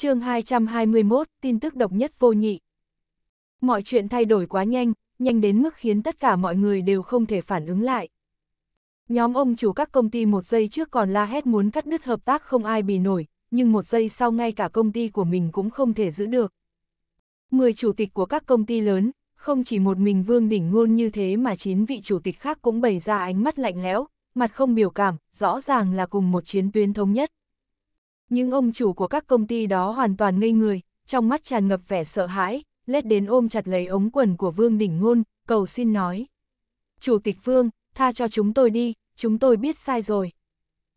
chương 221, tin tức độc nhất vô nhị. Mọi chuyện thay đổi quá nhanh, nhanh đến mức khiến tất cả mọi người đều không thể phản ứng lại. Nhóm ông chủ các công ty một giây trước còn la hét muốn cắt đứt hợp tác không ai bì nổi, nhưng một giây sau ngay cả công ty của mình cũng không thể giữ được. Mười chủ tịch của các công ty lớn, không chỉ một mình Vương Đỉnh Ngôn như thế mà chín vị chủ tịch khác cũng bày ra ánh mắt lạnh lẽo, mặt không biểu cảm, rõ ràng là cùng một chiến tuyến thống nhất nhưng ông chủ của các công ty đó hoàn toàn ngây người, trong mắt tràn ngập vẻ sợ hãi, lết đến ôm chặt lấy ống quần của Vương Đình Ngôn, cầu xin nói. Chủ tịch Vương, tha cho chúng tôi đi, chúng tôi biết sai rồi.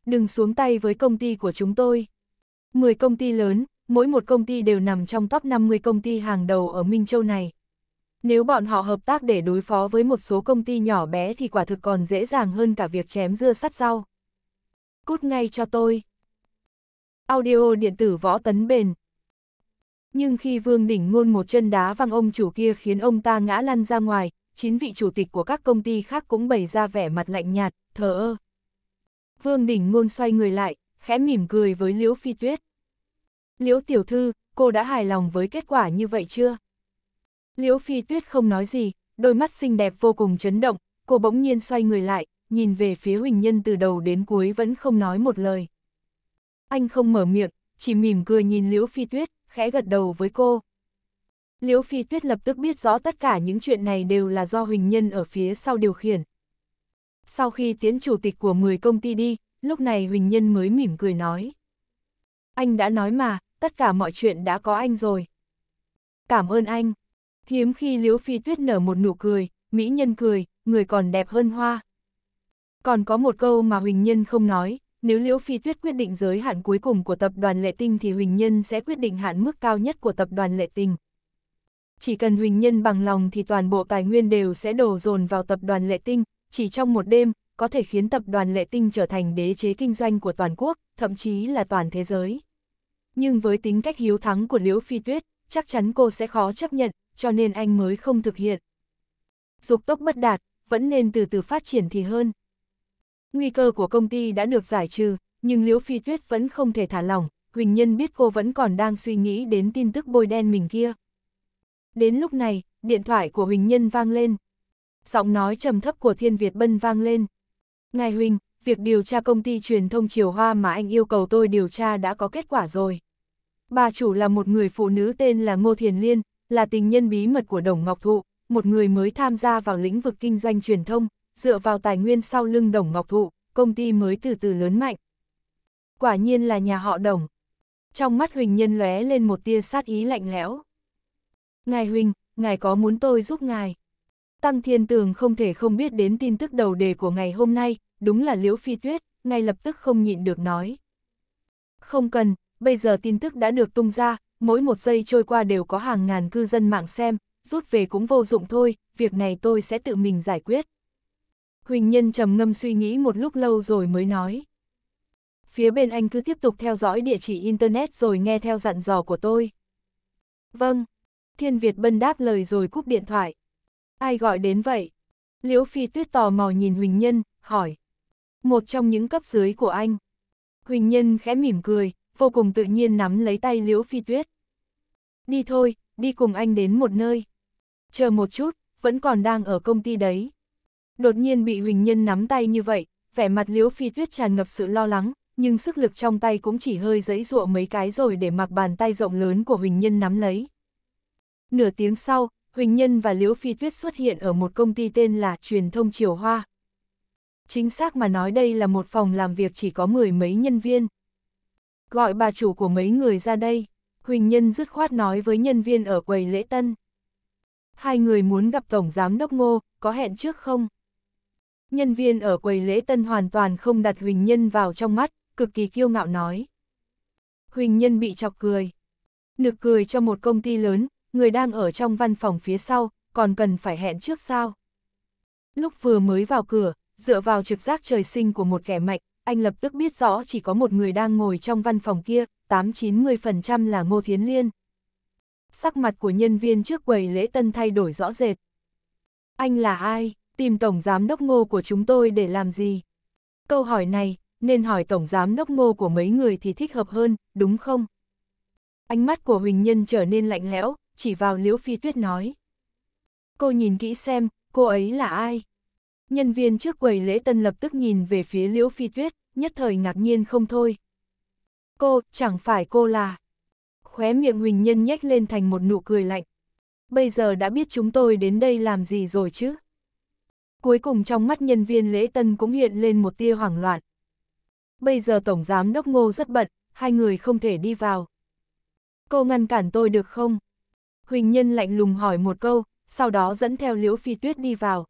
Đừng xuống tay với công ty của chúng tôi. 10 công ty lớn, mỗi một công ty đều nằm trong top 50 công ty hàng đầu ở Minh Châu này. Nếu bọn họ hợp tác để đối phó với một số công ty nhỏ bé thì quả thực còn dễ dàng hơn cả việc chém dưa sắt rau. Cút ngay cho tôi audio điện tử võ tấn bền. Nhưng khi Vương Đỉnh Ngôn một chân đá văng ông chủ kia khiến ông ta ngã lăn ra ngoài, chín vị chủ tịch của các công ty khác cũng bày ra vẻ mặt lạnh nhạt, thờ ơ. Vương Đỉnh Ngôn xoay người lại, khẽ mỉm cười với Liễu Phi Tuyết. Liễu Tiểu Thư, cô đã hài lòng với kết quả như vậy chưa? Liễu Phi Tuyết không nói gì, đôi mắt xinh đẹp vô cùng chấn động, cô bỗng nhiên xoay người lại, nhìn về phía Huỳnh Nhân từ đầu đến cuối vẫn không nói một lời anh không mở miệng, chỉ mỉm cười nhìn Liễu Phi Tuyết, khẽ gật đầu với cô. Liễu Phi Tuyết lập tức biết rõ tất cả những chuyện này đều là do Huỳnh Nhân ở phía sau điều khiển. Sau khi tiến chủ tịch của 10 công ty đi, lúc này Huỳnh Nhân mới mỉm cười nói. Anh đã nói mà, tất cả mọi chuyện đã có anh rồi. Cảm ơn anh. Hiếm khi Liễu Phi Tuyết nở một nụ cười, mỹ nhân cười, người còn đẹp hơn hoa. Còn có một câu mà Huỳnh Nhân không nói, nếu Liễu Phi Tuyết quyết định giới hạn cuối cùng của tập đoàn Lệ Tinh thì Huỳnh Nhân sẽ quyết định hạn mức cao nhất của tập đoàn Lệ Tinh. Chỉ cần Huỳnh Nhân bằng lòng thì toàn bộ tài nguyên đều sẽ đổ dồn vào tập đoàn Lệ Tinh, chỉ trong một đêm, có thể khiến tập đoàn Lệ Tinh trở thành đế chế kinh doanh của toàn quốc, thậm chí là toàn thế giới. Nhưng với tính cách hiếu thắng của Liễu Phi Tuyết, chắc chắn cô sẽ khó chấp nhận, cho nên anh mới không thực hiện. Dục tốc bất đạt, vẫn nên từ từ phát triển thì hơn. Nguy cơ của công ty đã được giải trừ, nhưng Liễu Phi Tuyết vẫn không thể thả lỏng, Huỳnh Nhân biết cô vẫn còn đang suy nghĩ đến tin tức bôi đen mình kia. Đến lúc này, điện thoại của Huỳnh Nhân vang lên. Giọng nói trầm thấp của Thiên Việt Bân vang lên. Ngài Huỳnh, việc điều tra công ty truyền thông Triều Hoa mà anh yêu cầu tôi điều tra đã có kết quả rồi. Bà chủ là một người phụ nữ tên là Ngô Thiền Liên, là tình nhân bí mật của Đồng Ngọc Thụ, một người mới tham gia vào lĩnh vực kinh doanh truyền thông, dựa vào tài nguyên sau lưng đồng ngọc thụ, công ty mới từ từ lớn mạnh. Quả nhiên là nhà họ đồng. Trong mắt Huỳnh Nhân lóe lên một tia sát ý lạnh lẽo. Ngài Huỳnh, ngài có muốn tôi giúp ngài? Tăng Thiên Tường không thể không biết đến tin tức đầu đề của ngày hôm nay, đúng là Liễu Phi Tuyết, ngay lập tức không nhịn được nói. Không cần, bây giờ tin tức đã được tung ra, mỗi một giây trôi qua đều có hàng ngàn cư dân mạng xem, rút về cũng vô dụng thôi, việc này tôi sẽ tự mình giải quyết. Huỳnh Nhân trầm ngâm suy nghĩ một lúc lâu rồi mới nói. Phía bên anh cứ tiếp tục theo dõi địa chỉ Internet rồi nghe theo dặn dò của tôi. Vâng. Thiên Việt Bân đáp lời rồi cúp điện thoại. Ai gọi đến vậy? Liễu Phi Tuyết tò mò nhìn Huỳnh Nhân, hỏi. Một trong những cấp dưới của anh. Huỳnh Nhân khẽ mỉm cười, vô cùng tự nhiên nắm lấy tay Liễu Phi Tuyết. Đi thôi, đi cùng anh đến một nơi. Chờ một chút, vẫn còn đang ở công ty đấy đột nhiên bị Huỳnh Nhân nắm tay như vậy, vẻ mặt Liễu Phi Tuyết tràn ngập sự lo lắng, nhưng sức lực trong tay cũng chỉ hơi dẫy dụa mấy cái rồi để mặc bàn tay rộng lớn của Huỳnh Nhân nắm lấy. Nửa tiếng sau, Huỳnh Nhân và Liễu Phi Tuyết xuất hiện ở một công ty tên là Truyền thông Triều Hoa. Chính xác mà nói đây là một phòng làm việc chỉ có mười mấy nhân viên. Gọi bà chủ của mấy người ra đây, Huỳnh Nhân dứt khoát nói với nhân viên ở quầy lễ tân. Hai người muốn gặp Tổng Giám Đốc Ngô, có hẹn trước không? nhân viên ở quầy lễ tân hoàn toàn không đặt Huỳnh Nhân vào trong mắt, cực kỳ kiêu ngạo nói. Huỳnh Nhân bị chọc cười. Nực cười cho một công ty lớn, người đang ở trong văn phòng phía sau, còn cần phải hẹn trước sao. Lúc vừa mới vào cửa, dựa vào trực giác trời sinh của một kẻ mạnh, anh lập tức biết rõ chỉ có một người đang ngồi trong văn phòng kia, 8-90% là Ngô Thiến Liên. Sắc mặt của nhân viên trước quầy lễ tân thay đổi rõ rệt. Anh là ai? tìm Tổng Giám Đốc Ngô của chúng tôi để làm gì? Câu hỏi này, nên hỏi Tổng Giám Đốc Ngô của mấy người thì thích hợp hơn, đúng không? Ánh mắt của Huỳnh Nhân trở nên lạnh lẽo, chỉ vào Liễu Phi Tuyết nói. Cô nhìn kỹ xem, cô ấy là ai? Nhân viên trước quầy lễ tân lập tức nhìn về phía Liễu Phi Tuyết, nhất thời ngạc nhiên không thôi. Cô, chẳng phải cô là... Khóe miệng Huỳnh Nhân nhếch lên thành một nụ cười lạnh. Bây giờ đã biết chúng tôi đến đây làm gì rồi chứ? cuối cùng trong mắt nhân viên lễ tân cũng hiện lên một tia hoảng loạn. Bây giờ Tổng Giám Đốc Ngô rất bận, hai người không thể đi vào. Cô ngăn cản tôi được không? Huỳnh Nhân lạnh lùng hỏi một câu, sau đó dẫn theo Liễu Phi Tuyết đi vào.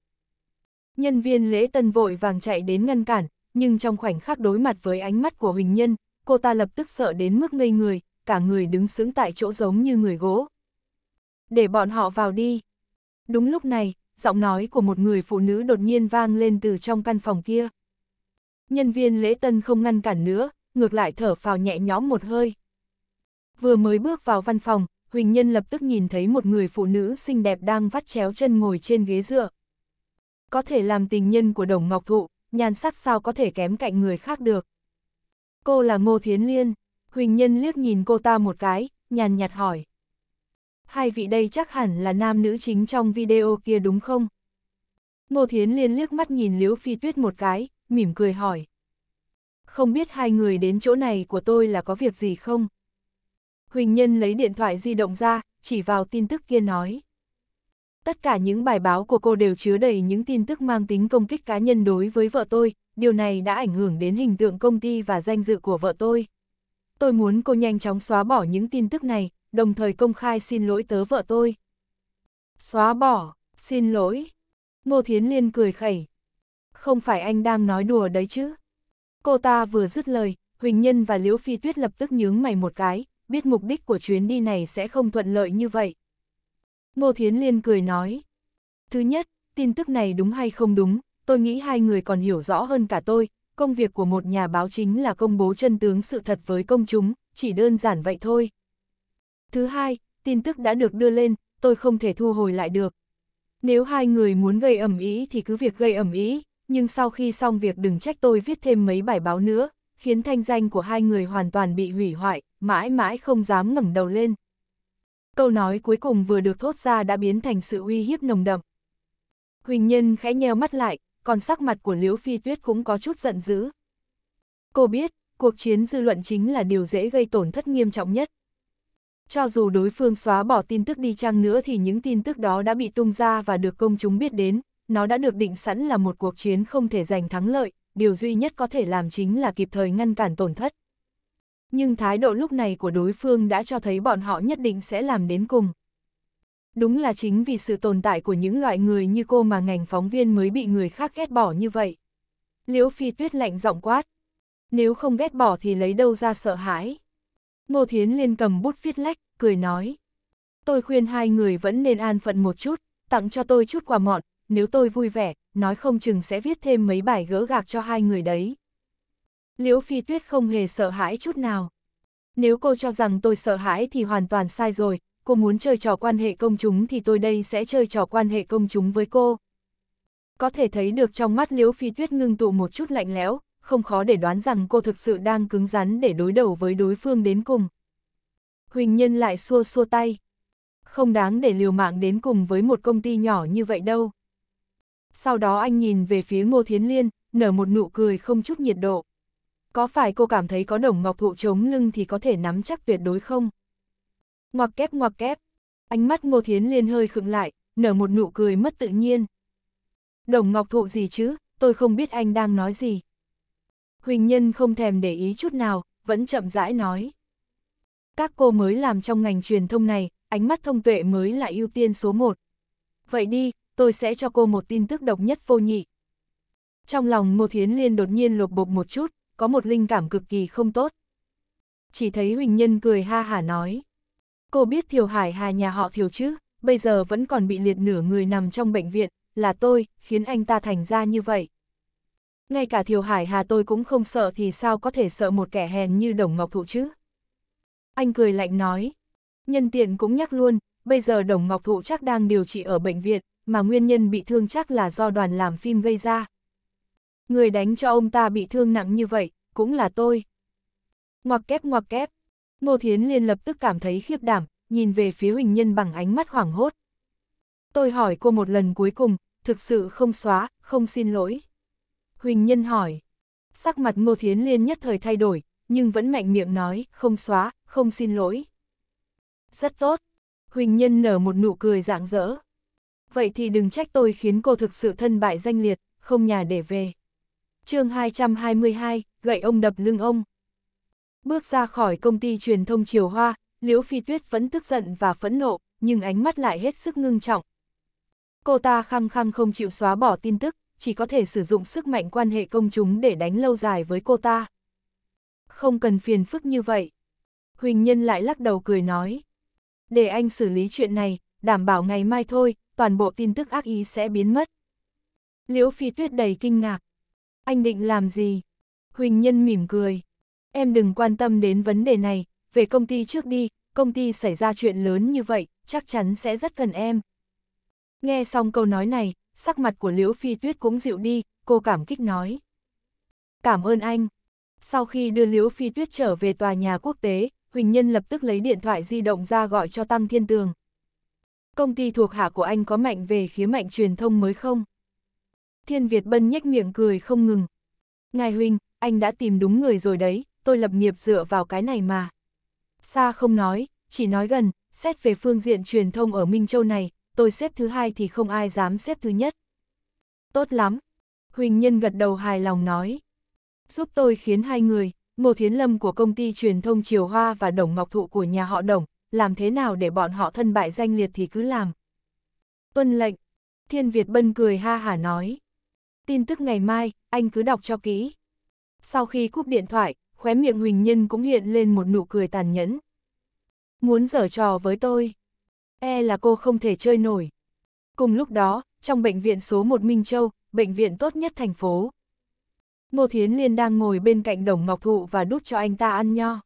Nhân viên lễ tân vội vàng chạy đến ngăn cản, nhưng trong khoảnh khắc đối mặt với ánh mắt của Huỳnh Nhân, cô ta lập tức sợ đến mức ngây người, cả người đứng sững tại chỗ giống như người gỗ. Để bọn họ vào đi. Đúng lúc này, giọng nói của một người phụ nữ đột nhiên vang lên từ trong căn phòng kia. Nhân viên lễ tân không ngăn cản nữa, ngược lại thở phào nhẹ nhõm một hơi. Vừa mới bước vào văn phòng, Huỳnh Nhân lập tức nhìn thấy một người phụ nữ xinh đẹp đang vắt chéo chân ngồi trên ghế dựa. Có thể làm tình nhân của Đồng Ngọc Thụ, nhan sắc sao có thể kém cạnh người khác được. Cô là Ngô Thiến Liên, Huỳnh Nhân liếc nhìn cô ta một cái, nhàn nhạt hỏi hai vị đây chắc hẳn là nam nữ chính trong video kia đúng không? Ngô Thiến liên liếc mắt nhìn Liễu Phi Tuyết một cái, mỉm cười hỏi. Không biết hai người đến chỗ này của tôi là có việc gì không? Huỳnh Nhân lấy điện thoại di động ra, chỉ vào tin tức kia nói. Tất cả những bài báo của cô đều chứa đầy những tin tức mang tính công kích cá nhân đối với vợ tôi, điều này đã ảnh hưởng đến hình tượng công ty và danh dự của vợ tôi. Tôi muốn cô nhanh chóng xóa bỏ những tin tức này, đồng thời công khai xin lỗi tớ vợ tôi. Xóa bỏ, xin lỗi. Ngô Thiến Liên cười khẩy. Không phải anh đang nói đùa đấy chứ. Cô ta vừa dứt lời, Huỳnh Nhân và Liễu Phi Tuyết lập tức nhướng mày một cái, biết mục đích của chuyến đi này sẽ không thuận lợi như vậy. Ngô Thiến Liên cười nói. Thứ nhất, tin tức này đúng hay không đúng, tôi nghĩ hai người còn hiểu rõ hơn cả tôi, công việc của một nhà báo chính là công bố chân tướng sự thật với công chúng, chỉ đơn giản vậy thôi. Thứ hai, tin tức đã được đưa lên, tôi không thể thu hồi lại được. Nếu hai người muốn gây ẩm ý thì cứ việc gây ẩm ý, nhưng sau khi xong việc đừng trách tôi viết thêm mấy bài báo nữa, khiến thanh danh của hai người hoàn toàn bị hủy hoại, mãi mãi không dám ngẩng đầu lên. Câu nói cuối cùng vừa được thốt ra đã biến thành sự uy hiếp nồng đậm. Huỳnh Nhân khẽ nheo mắt lại, còn sắc mặt của Liễu Phi Tuyết cũng có chút giận dữ. Cô biết, cuộc chiến dư luận chính là điều dễ gây tổn thất nghiêm trọng nhất. Cho dù đối phương xóa bỏ tin tức đi chăng nữa thì những tin tức đó đã bị tung ra và được công chúng biết đến, nó đã được định sẵn là một cuộc chiến không thể giành thắng lợi, điều duy nhất có thể làm chính là kịp thời ngăn cản tổn thất. Nhưng thái độ lúc này của đối phương đã cho thấy bọn họ nhất định sẽ làm đến cùng. Đúng là chính vì sự tồn tại của những loại người như cô mà ngành phóng viên mới bị người khác ghét bỏ như vậy. Liễu Phi Tuyết lạnh giọng quát. Nếu không ghét bỏ thì lấy đâu ra sợ hãi. Ngô Thiến Liên cầm bút viết lách, cười nói. Tôi khuyên hai người vẫn nên an phận một chút, tặng cho tôi chút quà mọn, nếu tôi vui vẻ, nói không chừng sẽ viết thêm mấy bài gỡ gạc cho hai người đấy. Liễu Phi Tuyết không hề sợ hãi chút nào. Nếu cô cho rằng tôi sợ hãi thì hoàn toàn sai rồi, cô muốn chơi trò quan hệ công chúng thì tôi đây sẽ chơi trò quan hệ công chúng với cô. Có thể thấy được trong mắt Liễu Phi Tuyết ngưng tụ một chút lạnh lẽo, không khó để đoán rằng cô thực sự đang cứng rắn để đối đầu với đối phương đến cùng. Huỳnh Nhân lại xua xua tay. Không đáng để liều mạng đến cùng với một công ty nhỏ như vậy đâu. Sau đó anh nhìn về phía Ngô Thiến Liên, nở một nụ cười không chút nhiệt độ. Có phải cô cảm thấy có đồng ngọc thụ chống lưng thì có thể nắm chắc tuyệt đối không? Ngoặc kép ngoặc kép. Ánh mắt Ngô Thiến Liên hơi khựng lại, nở một nụ cười mất tự nhiên. Đồng ngọc thụ gì chứ, tôi không biết anh đang nói gì. Huỳnh Nhân không thèm để ý chút nào, vẫn chậm rãi nói. Các cô mới làm trong ngành truyền thông này, ánh mắt thông tuệ mới là ưu tiên số một. Vậy đi, tôi sẽ cho cô một tin tức độc nhất vô nhị. Trong lòng Ngô Thiến Liên đột nhiên lột bột một chút, có một linh cảm cực kỳ không tốt. Chỉ thấy Huỳnh Nhân cười ha hả nói. Cô biết Thiều Hải Hà nhà họ Thiều chứ, bây giờ vẫn còn bị liệt nửa người nằm trong bệnh viện, là tôi, khiến anh ta thành ra như vậy ngay cả Thiều Hải Hà tôi cũng không sợ thì sao có thể sợ một kẻ hèn như Đồng Ngọc Thụ chứ? Anh cười lạnh nói. Nhân tiện cũng nhắc luôn, bây giờ Đồng Ngọc Thụ chắc đang điều trị ở bệnh viện, mà nguyên nhân bị thương chắc là do đoàn làm phim gây ra. Người đánh cho ông ta bị thương nặng như vậy, cũng là tôi. Ngoặc kép ngoặc kép. Ngô Thiến liền lập tức cảm thấy khiếp đảm, nhìn về phía Huỳnh Nhân bằng ánh mắt hoảng hốt. Tôi hỏi cô một lần cuối cùng, thực sự không xóa, không xin lỗi. Huỳnh Nhân hỏi. Sắc mặt Ngô Thiến Liên nhất thời thay đổi, nhưng vẫn mạnh miệng nói, không xóa, không xin lỗi. Rất tốt. Huỳnh Nhân nở một nụ cười rạng rỡ. Vậy thì đừng trách tôi khiến cô thực sự thân bại danh liệt, không nhà để về. chương 222, gậy ông đập lưng ông. Bước ra khỏi công ty truyền thông Triều Hoa, Liễu Phi Tuyết vẫn tức giận và phẫn nộ, nhưng ánh mắt lại hết sức ngưng trọng. Cô ta khăng khăng không chịu xóa bỏ tin tức, chỉ có thể sử dụng sức mạnh quan hệ công chúng để đánh lâu dài với cô ta. Không cần phiền phức như vậy. Huỳnh Nhân lại lắc đầu cười nói. Để anh xử lý chuyện này, đảm bảo ngày mai thôi, toàn bộ tin tức ác ý sẽ biến mất. Liễu Phi Tuyết đầy kinh ngạc. Anh định làm gì? Huỳnh Nhân mỉm cười. Em đừng quan tâm đến vấn đề này, về công ty trước đi, công ty xảy ra chuyện lớn như vậy, chắc chắn sẽ rất cần em. Nghe xong câu nói này, sắc mặt của Liễu Phi Tuyết cũng dịu đi, cô cảm kích nói. Cảm ơn anh. Sau khi đưa Liễu Phi Tuyết trở về tòa nhà quốc tế, Huỳnh Nhân lập tức lấy điện thoại di động ra gọi cho Tăng Thiên Tường. Công ty thuộc hạ của anh có mạnh về khía mạnh truyền thông mới không? Thiên Việt Bân nhếch miệng cười không ngừng. Ngài Huỳnh, anh đã tìm đúng người rồi đấy, tôi lập nghiệp dựa vào cái này mà. Xa không nói, chỉ nói gần, xét về phương diện truyền thông ở Minh Châu này, tôi xếp thứ hai thì không ai dám xếp thứ nhất. Tốt lắm. Huỳnh Nhân gật đầu hài lòng nói. Giúp tôi khiến hai người, Ngô Thiến Lâm của công ty truyền thông Triều Hoa và Đồng Ngọc Thụ của nhà họ Đồng, làm thế nào để bọn họ thân bại danh liệt thì cứ làm. Tuân lệnh. Thiên Việt Bân cười ha hả nói. Tin tức ngày mai, anh cứ đọc cho kỹ. Sau khi cúp điện thoại, khóe miệng Huỳnh Nhân cũng hiện lên một nụ cười tàn nhẫn. Muốn giở trò với tôi e là cô không thể chơi nổi. Cùng lúc đó, trong bệnh viện số 1 Minh Châu, bệnh viện tốt nhất thành phố. Ngô Thiến Liên đang ngồi bên cạnh Đồng Ngọc Thụ và đút cho anh ta ăn nho.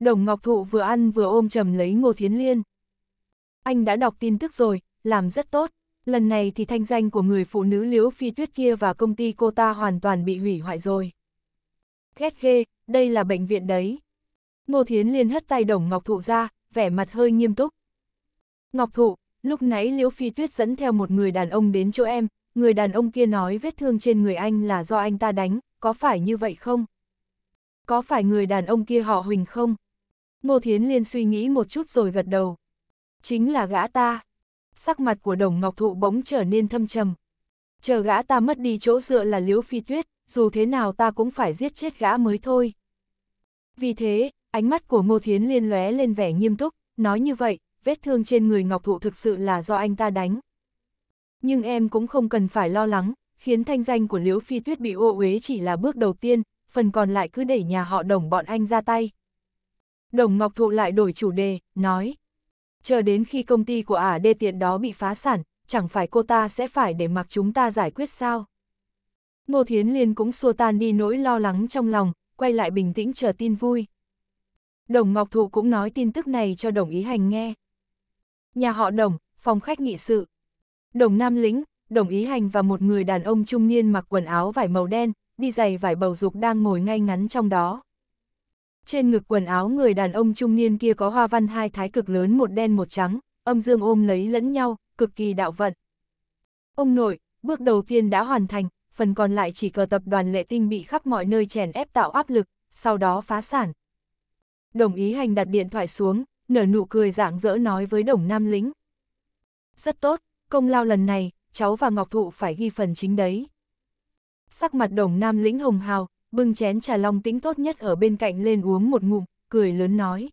Đồng Ngọc Thụ vừa ăn vừa ôm chầm lấy Ngô Thiến Liên. Anh đã đọc tin tức rồi, làm rất tốt. Lần này thì thanh danh của người phụ nữ liễu phi tuyết kia và công ty cô ta hoàn toàn bị hủy hoại rồi. Ghét ghê, đây là bệnh viện đấy. Ngô Thiến Liên hất tay Đồng Ngọc Thụ ra, vẻ mặt hơi nghiêm túc. Ngọc Thụ, lúc nãy Liễu Phi Tuyết dẫn theo một người đàn ông đến chỗ em, người đàn ông kia nói vết thương trên người anh là do anh ta đánh, có phải như vậy không? Có phải người đàn ông kia họ Huỳnh không? Ngô Thiến Liên suy nghĩ một chút rồi gật đầu. Chính là gã ta. Sắc mặt của Đồng Ngọc Thụ bỗng trở nên thâm trầm. Chờ gã ta mất đi chỗ dựa là Liễu Phi Tuyết, dù thế nào ta cũng phải giết chết gã mới thôi. Vì thế, ánh mắt của Ngô Thiến Liên lóe lên vẻ nghiêm túc, nói như vậy, vết thương trên người Ngọc Thụ thực sự là do anh ta đánh. Nhưng em cũng không cần phải lo lắng, khiến thanh danh của Liễu Phi Tuyết bị ô uế chỉ là bước đầu tiên, phần còn lại cứ để nhà họ đồng bọn anh ra tay. Đồng Ngọc Thụ lại đổi chủ đề, nói. Chờ đến khi công ty của ả à đê tiện đó bị phá sản, chẳng phải cô ta sẽ phải để mặc chúng ta giải quyết sao? Ngô Thiến Liên cũng xua tan đi nỗi lo lắng trong lòng, quay lại bình tĩnh chờ tin vui. Đồng Ngọc Thụ cũng nói tin tức này cho đồng ý hành nghe. Nhà họ Đồng, phòng khách nghị sự. Đồng nam lính, đồng ý hành và một người đàn ông trung niên mặc quần áo vải màu đen, đi giày vải bầu dục đang ngồi ngay ngắn trong đó. Trên ngực quần áo người đàn ông trung niên kia có hoa văn hai thái cực lớn một đen một trắng, âm dương ôm lấy lẫn nhau, cực kỳ đạo vận. Ông nội, bước đầu tiên đã hoàn thành, phần còn lại chỉ cờ tập đoàn lệ tinh bị khắp mọi nơi chèn ép tạo áp lực, sau đó phá sản. Đồng ý hành đặt điện thoại xuống, nở nụ cười dạng dỡ nói với đồng nam lĩnh Rất tốt, công lao lần này, cháu và Ngọc Thụ phải ghi phần chính đấy. Sắc mặt đồng nam lĩnh hồng hào, bưng chén trà long tĩnh tốt nhất ở bên cạnh lên uống một ngụm, cười lớn nói.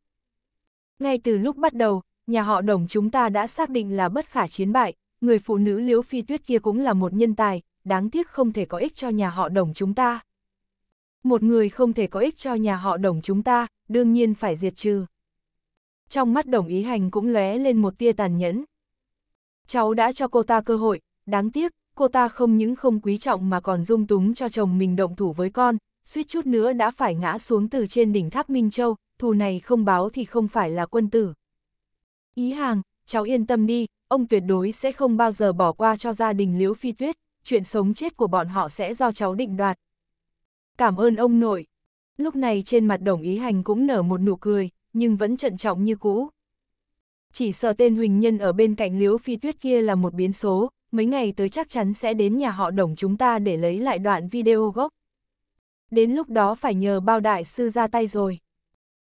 Ngay từ lúc bắt đầu, nhà họ đồng chúng ta đã xác định là bất khả chiến bại, người phụ nữ liễu phi tuyết kia cũng là một nhân tài, đáng tiếc không thể có ích cho nhà họ đồng chúng ta. Một người không thể có ích cho nhà họ đồng chúng ta, đương nhiên phải diệt trừ trong mắt đồng ý hành cũng lóe lên một tia tàn nhẫn. Cháu đã cho cô ta cơ hội, đáng tiếc, cô ta không những không quý trọng mà còn dung túng cho chồng mình động thủ với con, suýt chút nữa đã phải ngã xuống từ trên đỉnh tháp Minh Châu, thù này không báo thì không phải là quân tử. Ý hàng, cháu yên tâm đi, ông tuyệt đối sẽ không bao giờ bỏ qua cho gia đình Liễu Phi Tuyết, chuyện sống chết của bọn họ sẽ do cháu định đoạt. Cảm ơn ông nội. Lúc này trên mặt đồng ý hành cũng nở một nụ cười, nhưng vẫn trận trọng như cũ. Chỉ sợ tên Huỳnh Nhân ở bên cạnh Liễu Phi Tuyết kia là một biến số, mấy ngày tới chắc chắn sẽ đến nhà họ đồng chúng ta để lấy lại đoạn video gốc. Đến lúc đó phải nhờ bao đại sư ra tay rồi.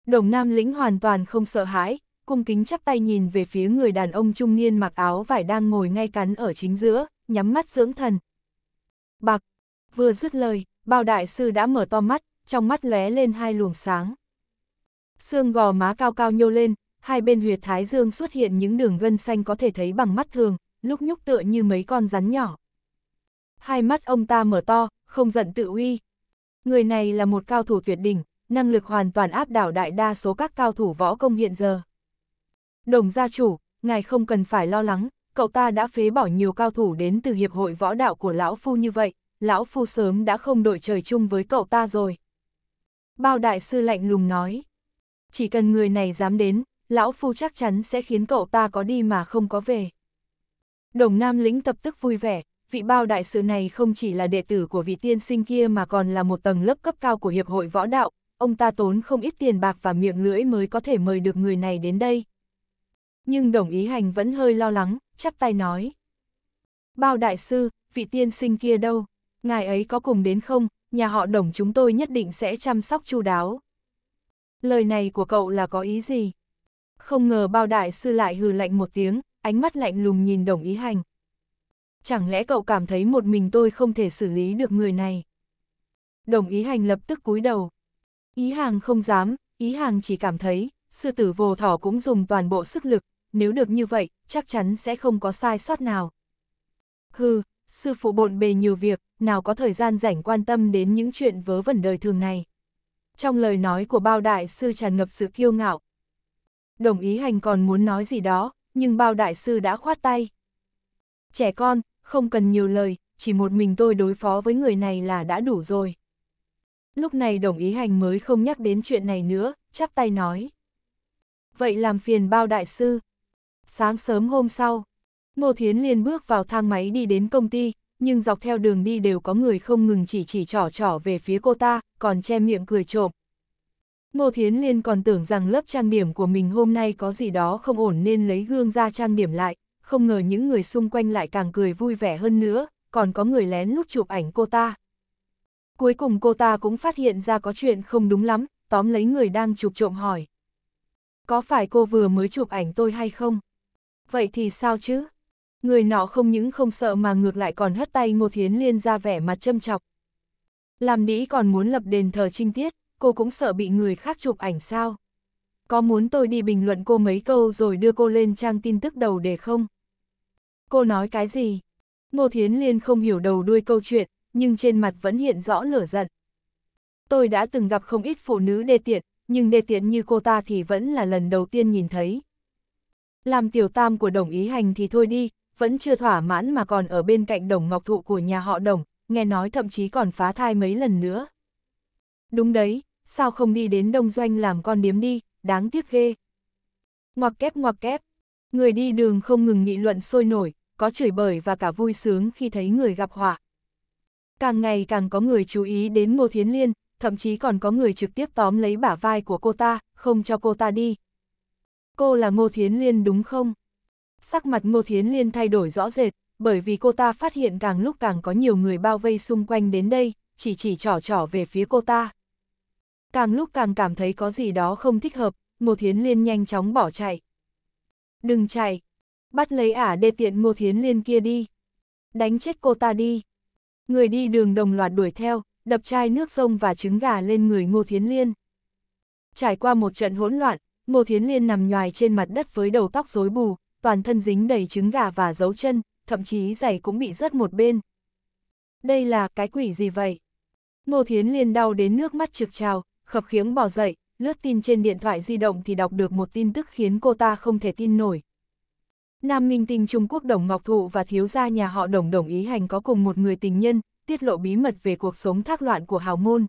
Đồng Nam Lĩnh hoàn toàn không sợ hãi, cung kính chắp tay nhìn về phía người đàn ông trung niên mặc áo vải đang ngồi ngay cắn ở chính giữa, nhắm mắt dưỡng thần. Bạc, vừa dứt lời, bao đại sư đã mở to mắt, trong mắt lóe lên hai luồng sáng. Xương gò má cao cao nhô lên, hai bên huyệt thái dương xuất hiện những đường gân xanh có thể thấy bằng mắt thường, lúc nhúc tựa như mấy con rắn nhỏ. Hai mắt ông ta mở to, không giận tự uy. Người này là một cao thủ tuyệt đỉnh, năng lực hoàn toàn áp đảo đại đa số các cao thủ võ công hiện giờ. Đồng gia chủ, ngài không cần phải lo lắng, cậu ta đã phế bỏ nhiều cao thủ đến từ hiệp hội võ đạo của lão phu như vậy, lão phu sớm đã không đội trời chung với cậu ta rồi. Bao đại sư lạnh lùng nói. Chỉ cần người này dám đến, lão phu chắc chắn sẽ khiến cậu ta có đi mà không có về. Đồng Nam lĩnh tập tức vui vẻ, vị bao đại sư này không chỉ là đệ tử của vị tiên sinh kia mà còn là một tầng lớp cấp cao của Hiệp hội Võ Đạo, ông ta tốn không ít tiền bạc và miệng lưỡi mới có thể mời được người này đến đây. Nhưng đồng ý hành vẫn hơi lo lắng, chắp tay nói. Bao đại sư, vị tiên sinh kia đâu? Ngài ấy có cùng đến không? Nhà họ đồng chúng tôi nhất định sẽ chăm sóc chu đáo lời này của cậu là có ý gì? Không ngờ bao đại sư lại hừ lạnh một tiếng, ánh mắt lạnh lùng nhìn đồng ý hành. Chẳng lẽ cậu cảm thấy một mình tôi không thể xử lý được người này? Đồng ý hành lập tức cúi đầu. Ý hàng không dám, ý hàng chỉ cảm thấy, sư tử vô thỏ cũng dùng toàn bộ sức lực, nếu được như vậy, chắc chắn sẽ không có sai sót nào. Hừ, sư phụ bộn bề nhiều việc, nào có thời gian rảnh quan tâm đến những chuyện vớ vẩn đời thường này trong lời nói của bao đại sư tràn ngập sự kiêu ngạo. Đồng ý hành còn muốn nói gì đó, nhưng bao đại sư đã khoát tay. Trẻ con, không cần nhiều lời, chỉ một mình tôi đối phó với người này là đã đủ rồi. Lúc này đồng ý hành mới không nhắc đến chuyện này nữa, chắp tay nói. Vậy làm phiền bao đại sư. Sáng sớm hôm sau, Ngô Thiến liền bước vào thang máy đi đến công ty, nhưng dọc theo đường đi đều có người không ngừng chỉ chỉ trỏ trỏ về phía cô ta, còn che miệng cười trộm. Ngô Thiến Liên còn tưởng rằng lớp trang điểm của mình hôm nay có gì đó không ổn nên lấy gương ra trang điểm lại, không ngờ những người xung quanh lại càng cười vui vẻ hơn nữa, còn có người lén lúc chụp ảnh cô ta. Cuối cùng cô ta cũng phát hiện ra có chuyện không đúng lắm, tóm lấy người đang chụp trộm hỏi. Có phải cô vừa mới chụp ảnh tôi hay không? Vậy thì sao chứ? người nọ không những không sợ mà ngược lại còn hất tay Ngô Thiến Liên ra vẻ mặt châm chọc. Làm đĩ còn muốn lập đền thờ trinh tiết, cô cũng sợ bị người khác chụp ảnh sao. Có muốn tôi đi bình luận cô mấy câu rồi đưa cô lên trang tin tức đầu để không? Cô nói cái gì? Ngô Thiến Liên không hiểu đầu đuôi câu chuyện, nhưng trên mặt vẫn hiện rõ lửa giận. Tôi đã từng gặp không ít phụ nữ đê tiện, nhưng đê tiện như cô ta thì vẫn là lần đầu tiên nhìn thấy. Làm tiểu tam của đồng ý hành thì thôi đi, vẫn chưa thỏa mãn mà còn ở bên cạnh đồng ngọc thụ của nhà họ đồng, nghe nói thậm chí còn phá thai mấy lần nữa. Đúng đấy, sao không đi đến đông doanh làm con điếm đi, đáng tiếc ghê. Ngoặc kép ngoặc kép, người đi đường không ngừng nghị luận sôi nổi, có chửi bời và cả vui sướng khi thấy người gặp họa. Càng ngày càng có người chú ý đến Ngô Thiến Liên, thậm chí còn có người trực tiếp tóm lấy bả vai của cô ta, không cho cô ta đi. Cô là Ngô Thiến Liên đúng không? Sắc mặt Ngô Thiến Liên thay đổi rõ rệt, bởi vì cô ta phát hiện càng lúc càng có nhiều người bao vây xung quanh đến đây, chỉ chỉ trỏ trỏ về phía cô ta. Càng lúc càng cảm thấy có gì đó không thích hợp, Ngô Thiến Liên nhanh chóng bỏ chạy. Đừng chạy, bắt lấy ả đê tiện Ngô Thiến Liên kia đi. Đánh chết cô ta đi. Người đi đường đồng loạt đuổi theo, đập chai nước sông và trứng gà lên người Ngô Thiến Liên. Trải qua một trận hỗn loạn, Ngô Thiến Liên nằm nhoài trên mặt đất với đầu tóc rối bù, toàn thân dính đầy trứng gà và dấu chân, thậm chí giày cũng bị rớt một bên. Đây là cái quỷ gì vậy? Ngô Thiến liền đau đến nước mắt trực trào, khập khiếng bỏ dậy, lướt tin trên điện thoại di động thì đọc được một tin tức khiến cô ta không thể tin nổi. Nam Minh Tinh Trung Quốc Đồng Ngọc Thụ và thiếu gia nhà họ Đồng đồng ý hành có cùng một người tình nhân, tiết lộ bí mật về cuộc sống thác loạn của hào môn.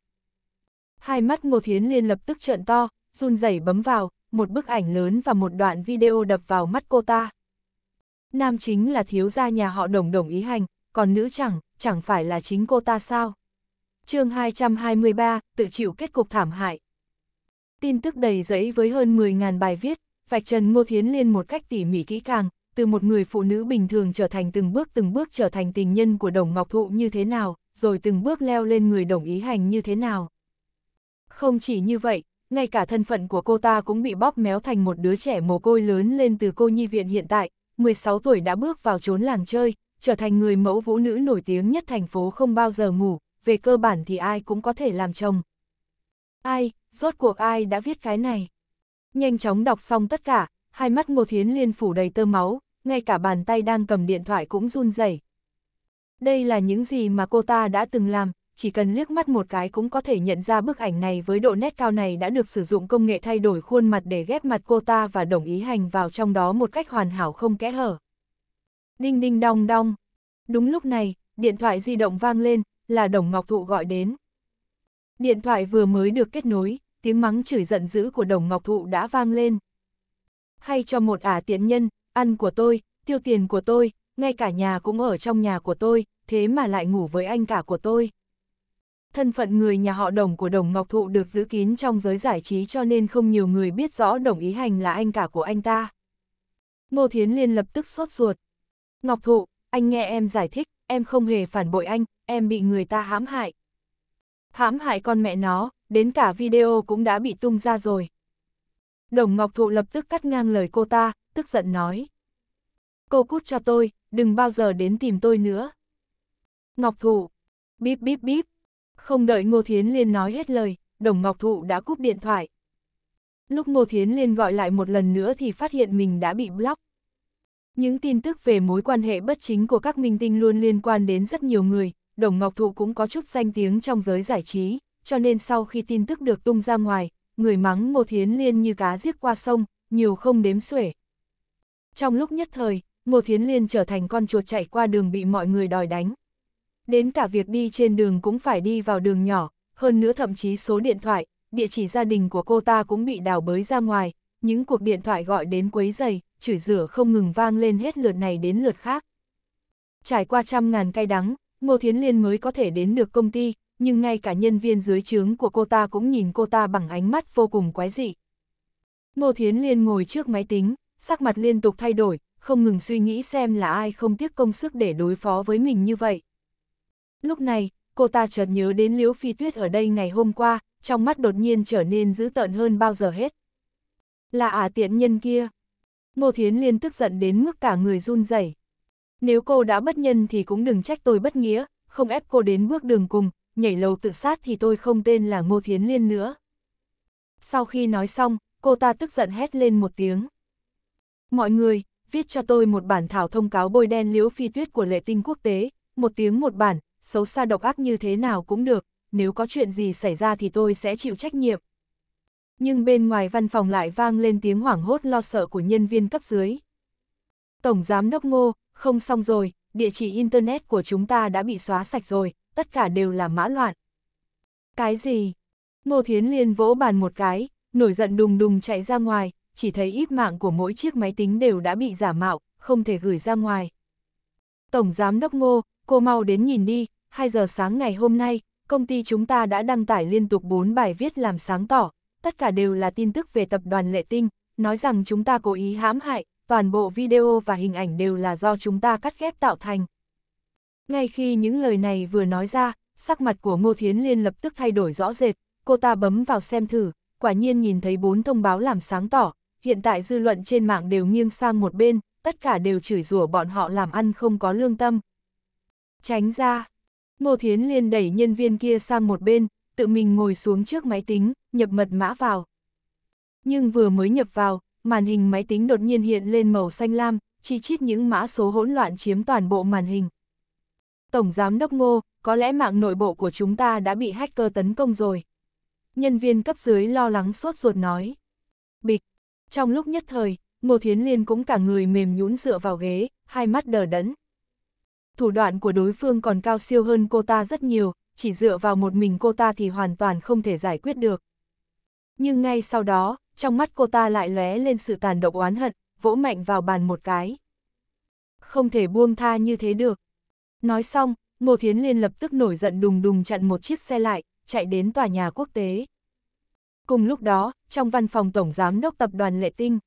Hai mắt Ngô Thiến Liên lập tức trợn to, run rẩy bấm vào, một bức ảnh lớn và một đoạn video đập vào mắt cô ta. Nam chính là thiếu gia nhà họ đồng đồng ý hành, còn nữ chẳng, chẳng phải là chính cô ta sao? chương 223, tự chịu kết cục thảm hại. Tin tức đầy giấy với hơn 10.000 bài viết, vạch trần Ngô Thiến Liên một cách tỉ mỉ kỹ càng, từ một người phụ nữ bình thường trở thành từng bước từng bước trở thành tình nhân của Đồng Ngọc Thụ như thế nào, rồi từng bước leo lên người đồng ý hành như thế nào. Không chỉ như vậy, ngay cả thân phận của cô ta cũng bị bóp méo thành một đứa trẻ mồ côi lớn lên từ cô nhi viện hiện tại, 16 tuổi đã bước vào trốn làng chơi, trở thành người mẫu vũ nữ nổi tiếng nhất thành phố không bao giờ ngủ, về cơ bản thì ai cũng có thể làm chồng. Ai, rốt cuộc ai đã viết cái này? Nhanh chóng đọc xong tất cả, hai mắt Ngô Thiến Liên phủ đầy tơ máu, ngay cả bàn tay đang cầm điện thoại cũng run rẩy. Đây là những gì mà cô ta đã từng làm, chỉ cần liếc mắt một cái cũng có thể nhận ra bức ảnh này với độ nét cao này đã được sử dụng công nghệ thay đổi khuôn mặt để ghép mặt cô ta và đồng ý hành vào trong đó một cách hoàn hảo không kẽ hở. Đinh đinh đong đong. Đúng lúc này, điện thoại di động vang lên, là đồng ngọc thụ gọi đến. Điện thoại vừa mới được kết nối, tiếng mắng chửi giận dữ của đồng ngọc thụ đã vang lên. Hay cho một ả tiện nhân, ăn của tôi, tiêu tiền của tôi, ngay cả nhà cũng ở trong nhà của tôi, thế mà lại ngủ với anh cả của tôi thân phận người nhà họ Đồng của Đồng Ngọc Thụ được giữ kín trong giới giải trí cho nên không nhiều người biết rõ Đồng Ý Hành là anh cả của anh ta. Ngô Thiến Liên lập tức sốt ruột. Ngọc Thụ, anh nghe em giải thích, em không hề phản bội anh, em bị người ta hãm hại. Hãm hại con mẹ nó, đến cả video cũng đã bị tung ra rồi. Đồng Ngọc Thụ lập tức cắt ngang lời cô ta, tức giận nói. Cô cút cho tôi, đừng bao giờ đến tìm tôi nữa. Ngọc Thụ, bíp bíp bíp, không đợi Ngô Thiến Liên nói hết lời, Đồng Ngọc Thụ đã cúp điện thoại. Lúc Ngô Thiến Liên gọi lại một lần nữa thì phát hiện mình đã bị block. Những tin tức về mối quan hệ bất chính của các minh tinh luôn liên quan đến rất nhiều người, Đồng Ngọc Thụ cũng có chút danh tiếng trong giới giải trí, cho nên sau khi tin tức được tung ra ngoài, người mắng Ngô Thiến Liên như cá giết qua sông, nhiều không đếm xuể. Trong lúc nhất thời, Ngô Thiến Liên trở thành con chuột chạy qua đường bị mọi người đòi đánh đến cả việc đi trên đường cũng phải đi vào đường nhỏ, hơn nữa thậm chí số điện thoại, địa chỉ gia đình của cô ta cũng bị đào bới ra ngoài, những cuộc điện thoại gọi đến quấy giày, chửi rửa không ngừng vang lên hết lượt này đến lượt khác. Trải qua trăm ngàn cay đắng, Ngô Thiến Liên mới có thể đến được công ty, nhưng ngay cả nhân viên dưới trướng của cô ta cũng nhìn cô ta bằng ánh mắt vô cùng quái dị. Ngô Thiến Liên ngồi trước máy tính, sắc mặt liên tục thay đổi, không ngừng suy nghĩ xem là ai không tiếc công sức để đối phó với mình như vậy. Lúc này, cô ta chợt nhớ đến Liễu Phi Tuyết ở đây ngày hôm qua, trong mắt đột nhiên trở nên dữ tợn hơn bao giờ hết. Là ả à, tiện nhân kia. Ngô Thiến Liên tức giận đến mức cả người run rẩy. Nếu cô đã bất nhân thì cũng đừng trách tôi bất nghĩa, không ép cô đến bước đường cùng, nhảy lầu tự sát thì tôi không tên là Ngô Thiến Liên nữa. Sau khi nói xong, cô ta tức giận hét lên một tiếng. Mọi người, viết cho tôi một bản thảo thông cáo bôi đen liễu phi tuyết của lệ tinh quốc tế, một tiếng một bản, xấu xa độc ác như thế nào cũng được, nếu có chuyện gì xảy ra thì tôi sẽ chịu trách nhiệm. Nhưng bên ngoài văn phòng lại vang lên tiếng hoảng hốt lo sợ của nhân viên cấp dưới. Tổng giám đốc ngô, không xong rồi, địa chỉ Internet của chúng ta đã bị xóa sạch rồi, tất cả đều là mã loạn. Cái gì? Ngô Thiến Liên vỗ bàn một cái, nổi giận đùng đùng chạy ra ngoài, chỉ thấy íp mạng của mỗi chiếc máy tính đều đã bị giả mạo, không thể gửi ra ngoài. Tổng giám đốc ngô, cô mau đến nhìn đi, 2 giờ sáng ngày hôm nay, công ty chúng ta đã đăng tải liên tục 4 bài viết làm sáng tỏ, tất cả đều là tin tức về tập đoàn Lệ Tinh, nói rằng chúng ta cố ý hãm hại, toàn bộ video và hình ảnh đều là do chúng ta cắt ghép tạo thành. Ngay khi những lời này vừa nói ra, sắc mặt của Ngô Thiến Liên lập tức thay đổi rõ rệt, cô ta bấm vào xem thử, quả nhiên nhìn thấy bốn thông báo làm sáng tỏ, hiện tại dư luận trên mạng đều nghiêng sang một bên, tất cả đều chửi rủa bọn họ làm ăn không có lương tâm. Tránh ra, Ngô Thiến liền đẩy nhân viên kia sang một bên, tự mình ngồi xuống trước máy tính, nhập mật mã vào. Nhưng vừa mới nhập vào, màn hình máy tính đột nhiên hiện lên màu xanh lam, chi chít những mã số hỗn loạn chiếm toàn bộ màn hình. Tổng Giám Đốc Ngô, có lẽ mạng nội bộ của chúng ta đã bị hacker tấn công rồi. Nhân viên cấp dưới lo lắng sốt ruột nói. Bịch, trong lúc nhất thời, Ngô Thiến Liên cũng cả người mềm nhũn dựa vào ghế, hai mắt đờ đẫn thủ đoạn của đối phương còn cao siêu hơn cô ta rất nhiều, chỉ dựa vào một mình cô ta thì hoàn toàn không thể giải quyết được. Nhưng ngay sau đó, trong mắt cô ta lại lóe lên sự tàn độc oán hận, vỗ mạnh vào bàn một cái. Không thể buông tha như thế được. Nói xong, Ngô Thiến Liên lập tức nổi giận đùng đùng chặn một chiếc xe lại, chạy đến tòa nhà quốc tế. Cùng lúc đó, trong văn phòng Tổng Giám đốc Tập đoàn Lệ Tinh,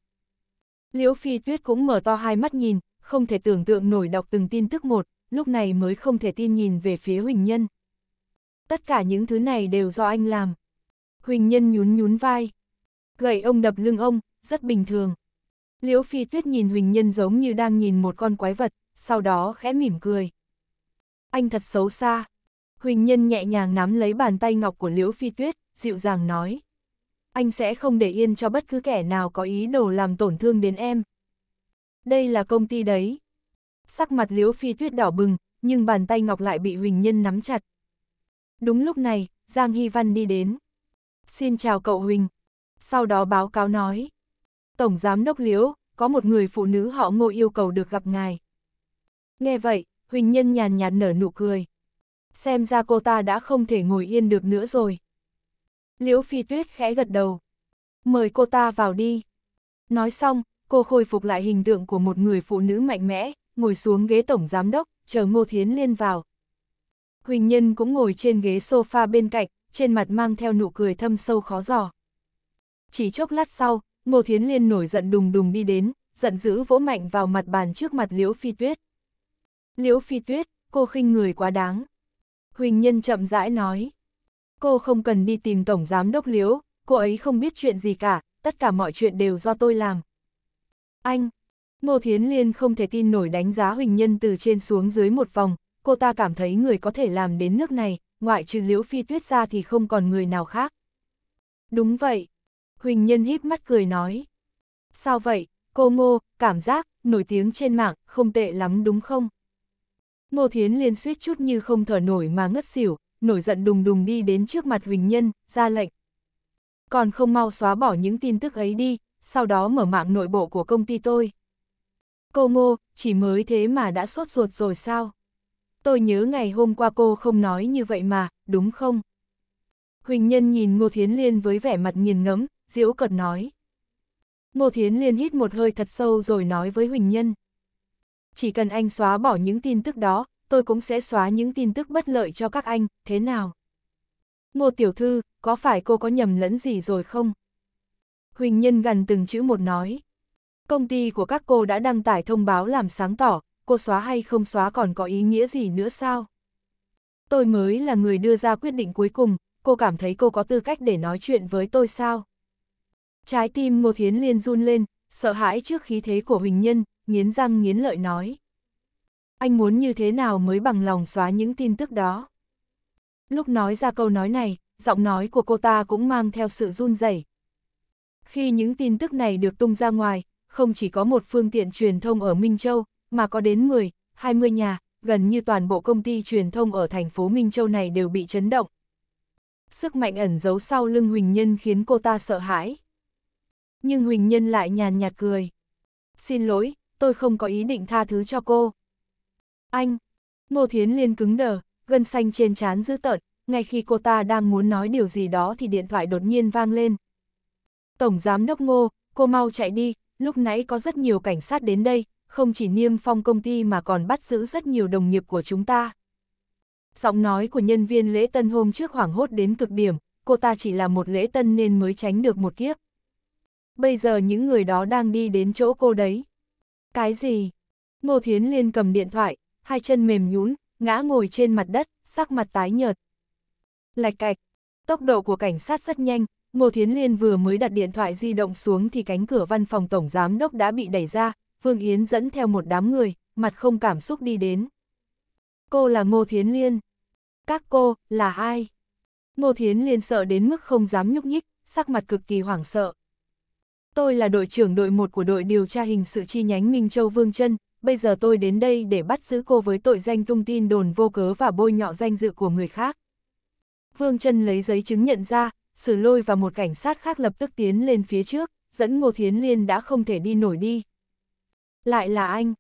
Liễu Phi Tuyết cũng mở to hai mắt nhìn, không thể tưởng tượng nổi đọc từng tin tức một, lúc này mới không thể tin nhìn về phía Huỳnh Nhân. Tất cả những thứ này đều do anh làm. Huỳnh Nhân nhún nhún vai. Gậy ông đập lưng ông, rất bình thường. Liễu Phi Tuyết nhìn Huỳnh Nhân giống như đang nhìn một con quái vật, sau đó khẽ mỉm cười. Anh thật xấu xa. Huỳnh Nhân nhẹ nhàng nắm lấy bàn tay ngọc của Liễu Phi Tuyết, dịu dàng nói. Anh sẽ không để yên cho bất cứ kẻ nào có ý đồ làm tổn thương đến em. Đây là công ty đấy, sắc mặt liếu phi tuyết đỏ bừng, nhưng bàn tay ngọc lại bị Huỳnh Nhân nắm chặt. Đúng lúc này, Giang Hy Văn đi đến. Xin chào cậu Huỳnh. Sau đó báo cáo nói. Tổng Giám Đốc Liễu, có một người phụ nữ họ ngô yêu cầu được gặp ngài. Nghe vậy, Huỳnh Nhân nhàn nhạt nở nụ cười. Xem ra cô ta đã không thể ngồi yên được nữa rồi. Liễu Phi Tuyết khẽ gật đầu. Mời cô ta vào đi. Nói xong, cô khôi phục lại hình tượng của một người phụ nữ mạnh mẽ, ngồi xuống ghế tổng giám đốc, chờ Ngô Thiến Liên vào. Huỳnh Nhân cũng ngồi trên ghế sofa bên cạnh, trên mặt mang theo nụ cười thâm sâu khó giò. Chỉ chốc lát sau, Ngô Thiến Liên nổi giận đùng đùng đi đến, giận dữ vỗ mạnh vào mặt bàn trước mặt Liễu Phi Tuyết. Liễu Phi Tuyết, cô khinh người quá đáng. Huỳnh Nhân chậm rãi nói. Cô không cần đi tìm Tổng Giám Đốc Liễu, cô ấy không biết chuyện gì cả, tất cả mọi chuyện đều do tôi làm. Anh, Ngô Thiến Liên không thể tin nổi đánh giá Huỳnh Nhân từ trên xuống dưới một vòng, cô ta cảm thấy người có thể làm đến nước này, ngoại trừ Liễu Phi Tuyết ra thì không còn người nào khác. Đúng vậy. Huỳnh Nhân híp mắt cười nói. Sao vậy, cô Ngô, cảm giác, nổi tiếng trên mạng, không tệ lắm đúng không? Ngô Thiến Liên suýt chút như không thở nổi mà ngất xỉu, nổi giận đùng đùng đi đến trước mặt Huỳnh Nhân, ra lệnh. Còn không mau xóa bỏ những tin tức ấy đi, sau đó mở mạng nội bộ của công ty tôi. Cô Ngô, chỉ mới thế mà đã sốt ruột rồi sao? Tôi nhớ ngày hôm qua cô không nói như vậy mà, đúng không? Huỳnh Nhân nhìn Ngô Thiến Liên với vẻ mặt nghiền ngẫm, diễu cợt nói. Ngô Thiến Liên hít một hơi thật sâu rồi nói với Huỳnh Nhân. Chỉ cần anh xóa bỏ những tin tức đó, tôi cũng sẽ xóa những tin tức bất lợi cho các anh, thế nào? Ngô Tiểu Thư, có phải cô có nhầm lẫn gì rồi không? Huỳnh Nhân gần từng chữ một nói. Công ty của các cô đã đăng tải thông báo làm sáng tỏ, cô xóa hay không xóa còn có ý nghĩa gì nữa sao? Tôi mới là người đưa ra quyết định cuối cùng, cô cảm thấy cô có tư cách để nói chuyện với tôi sao? Trái tim Ngô Thiến Liên run lên, sợ hãi trước khí thế của Huỳnh Nhân, nghiến răng nghiến lợi nói. Anh muốn như thế nào mới bằng lòng xóa những tin tức đó? Lúc nói ra câu nói này, giọng nói của cô ta cũng mang theo sự run rẩy. Khi những tin tức này được tung ra ngoài, không chỉ có một phương tiện truyền thông ở Minh Châu, mà có đến 10, 20 nhà, gần như toàn bộ công ty truyền thông ở thành phố Minh Châu này đều bị chấn động. Sức mạnh ẩn giấu sau lưng Huỳnh Nhân khiến cô ta sợ hãi. Nhưng Huỳnh Nhân lại nhàn nhạt cười. Xin lỗi, tôi không có ý định tha thứ cho cô. Anh! Ngô Thiến Liên cứng đờ, gân xanh trên trán dữ tợn, ngay khi cô ta đang muốn nói điều gì đó thì điện thoại đột nhiên vang lên. Tổng Giám Đốc Ngô, cô mau chạy đi, lúc nãy có rất nhiều cảnh sát đến đây, không chỉ niêm phong công ty mà còn bắt giữ rất nhiều đồng nghiệp của chúng ta. Giọng nói của nhân viên lễ tân hôm trước hoảng hốt đến cực điểm, cô ta chỉ là một lễ tân nên mới tránh được một kiếp. Bây giờ những người đó đang đi đến chỗ cô đấy. Cái gì? Ngô Thiến Liên cầm điện thoại, hai chân mềm nhún, ngã ngồi trên mặt đất, sắc mặt tái nhợt. Lạch cạch, tốc độ của cảnh sát rất nhanh, Ngô Thiến Liên vừa mới đặt điện thoại di động xuống thì cánh cửa văn phòng tổng giám đốc đã bị đẩy ra, Vương Yến dẫn theo một đám người, mặt không cảm xúc đi đến. Cô là Ngô Thiến Liên. Các cô, là ai? Ngô Thiến Liên sợ đến mức không dám nhúc nhích, sắc mặt cực kỳ hoảng sợ. Tôi là đội trưởng đội 1 của đội điều tra hình sự chi nhánh Minh Châu Vương Trân, bây giờ tôi đến đây để bắt giữ cô với tội danh tung tin đồn vô cớ và bôi nhọ danh dự của người khác. Vương Trân lấy giấy chứng nhận ra, Sử lôi và một cảnh sát khác lập tức tiến lên phía trước, dẫn Ngô Thiến Liên đã không thể đi nổi đi. Lại là anh.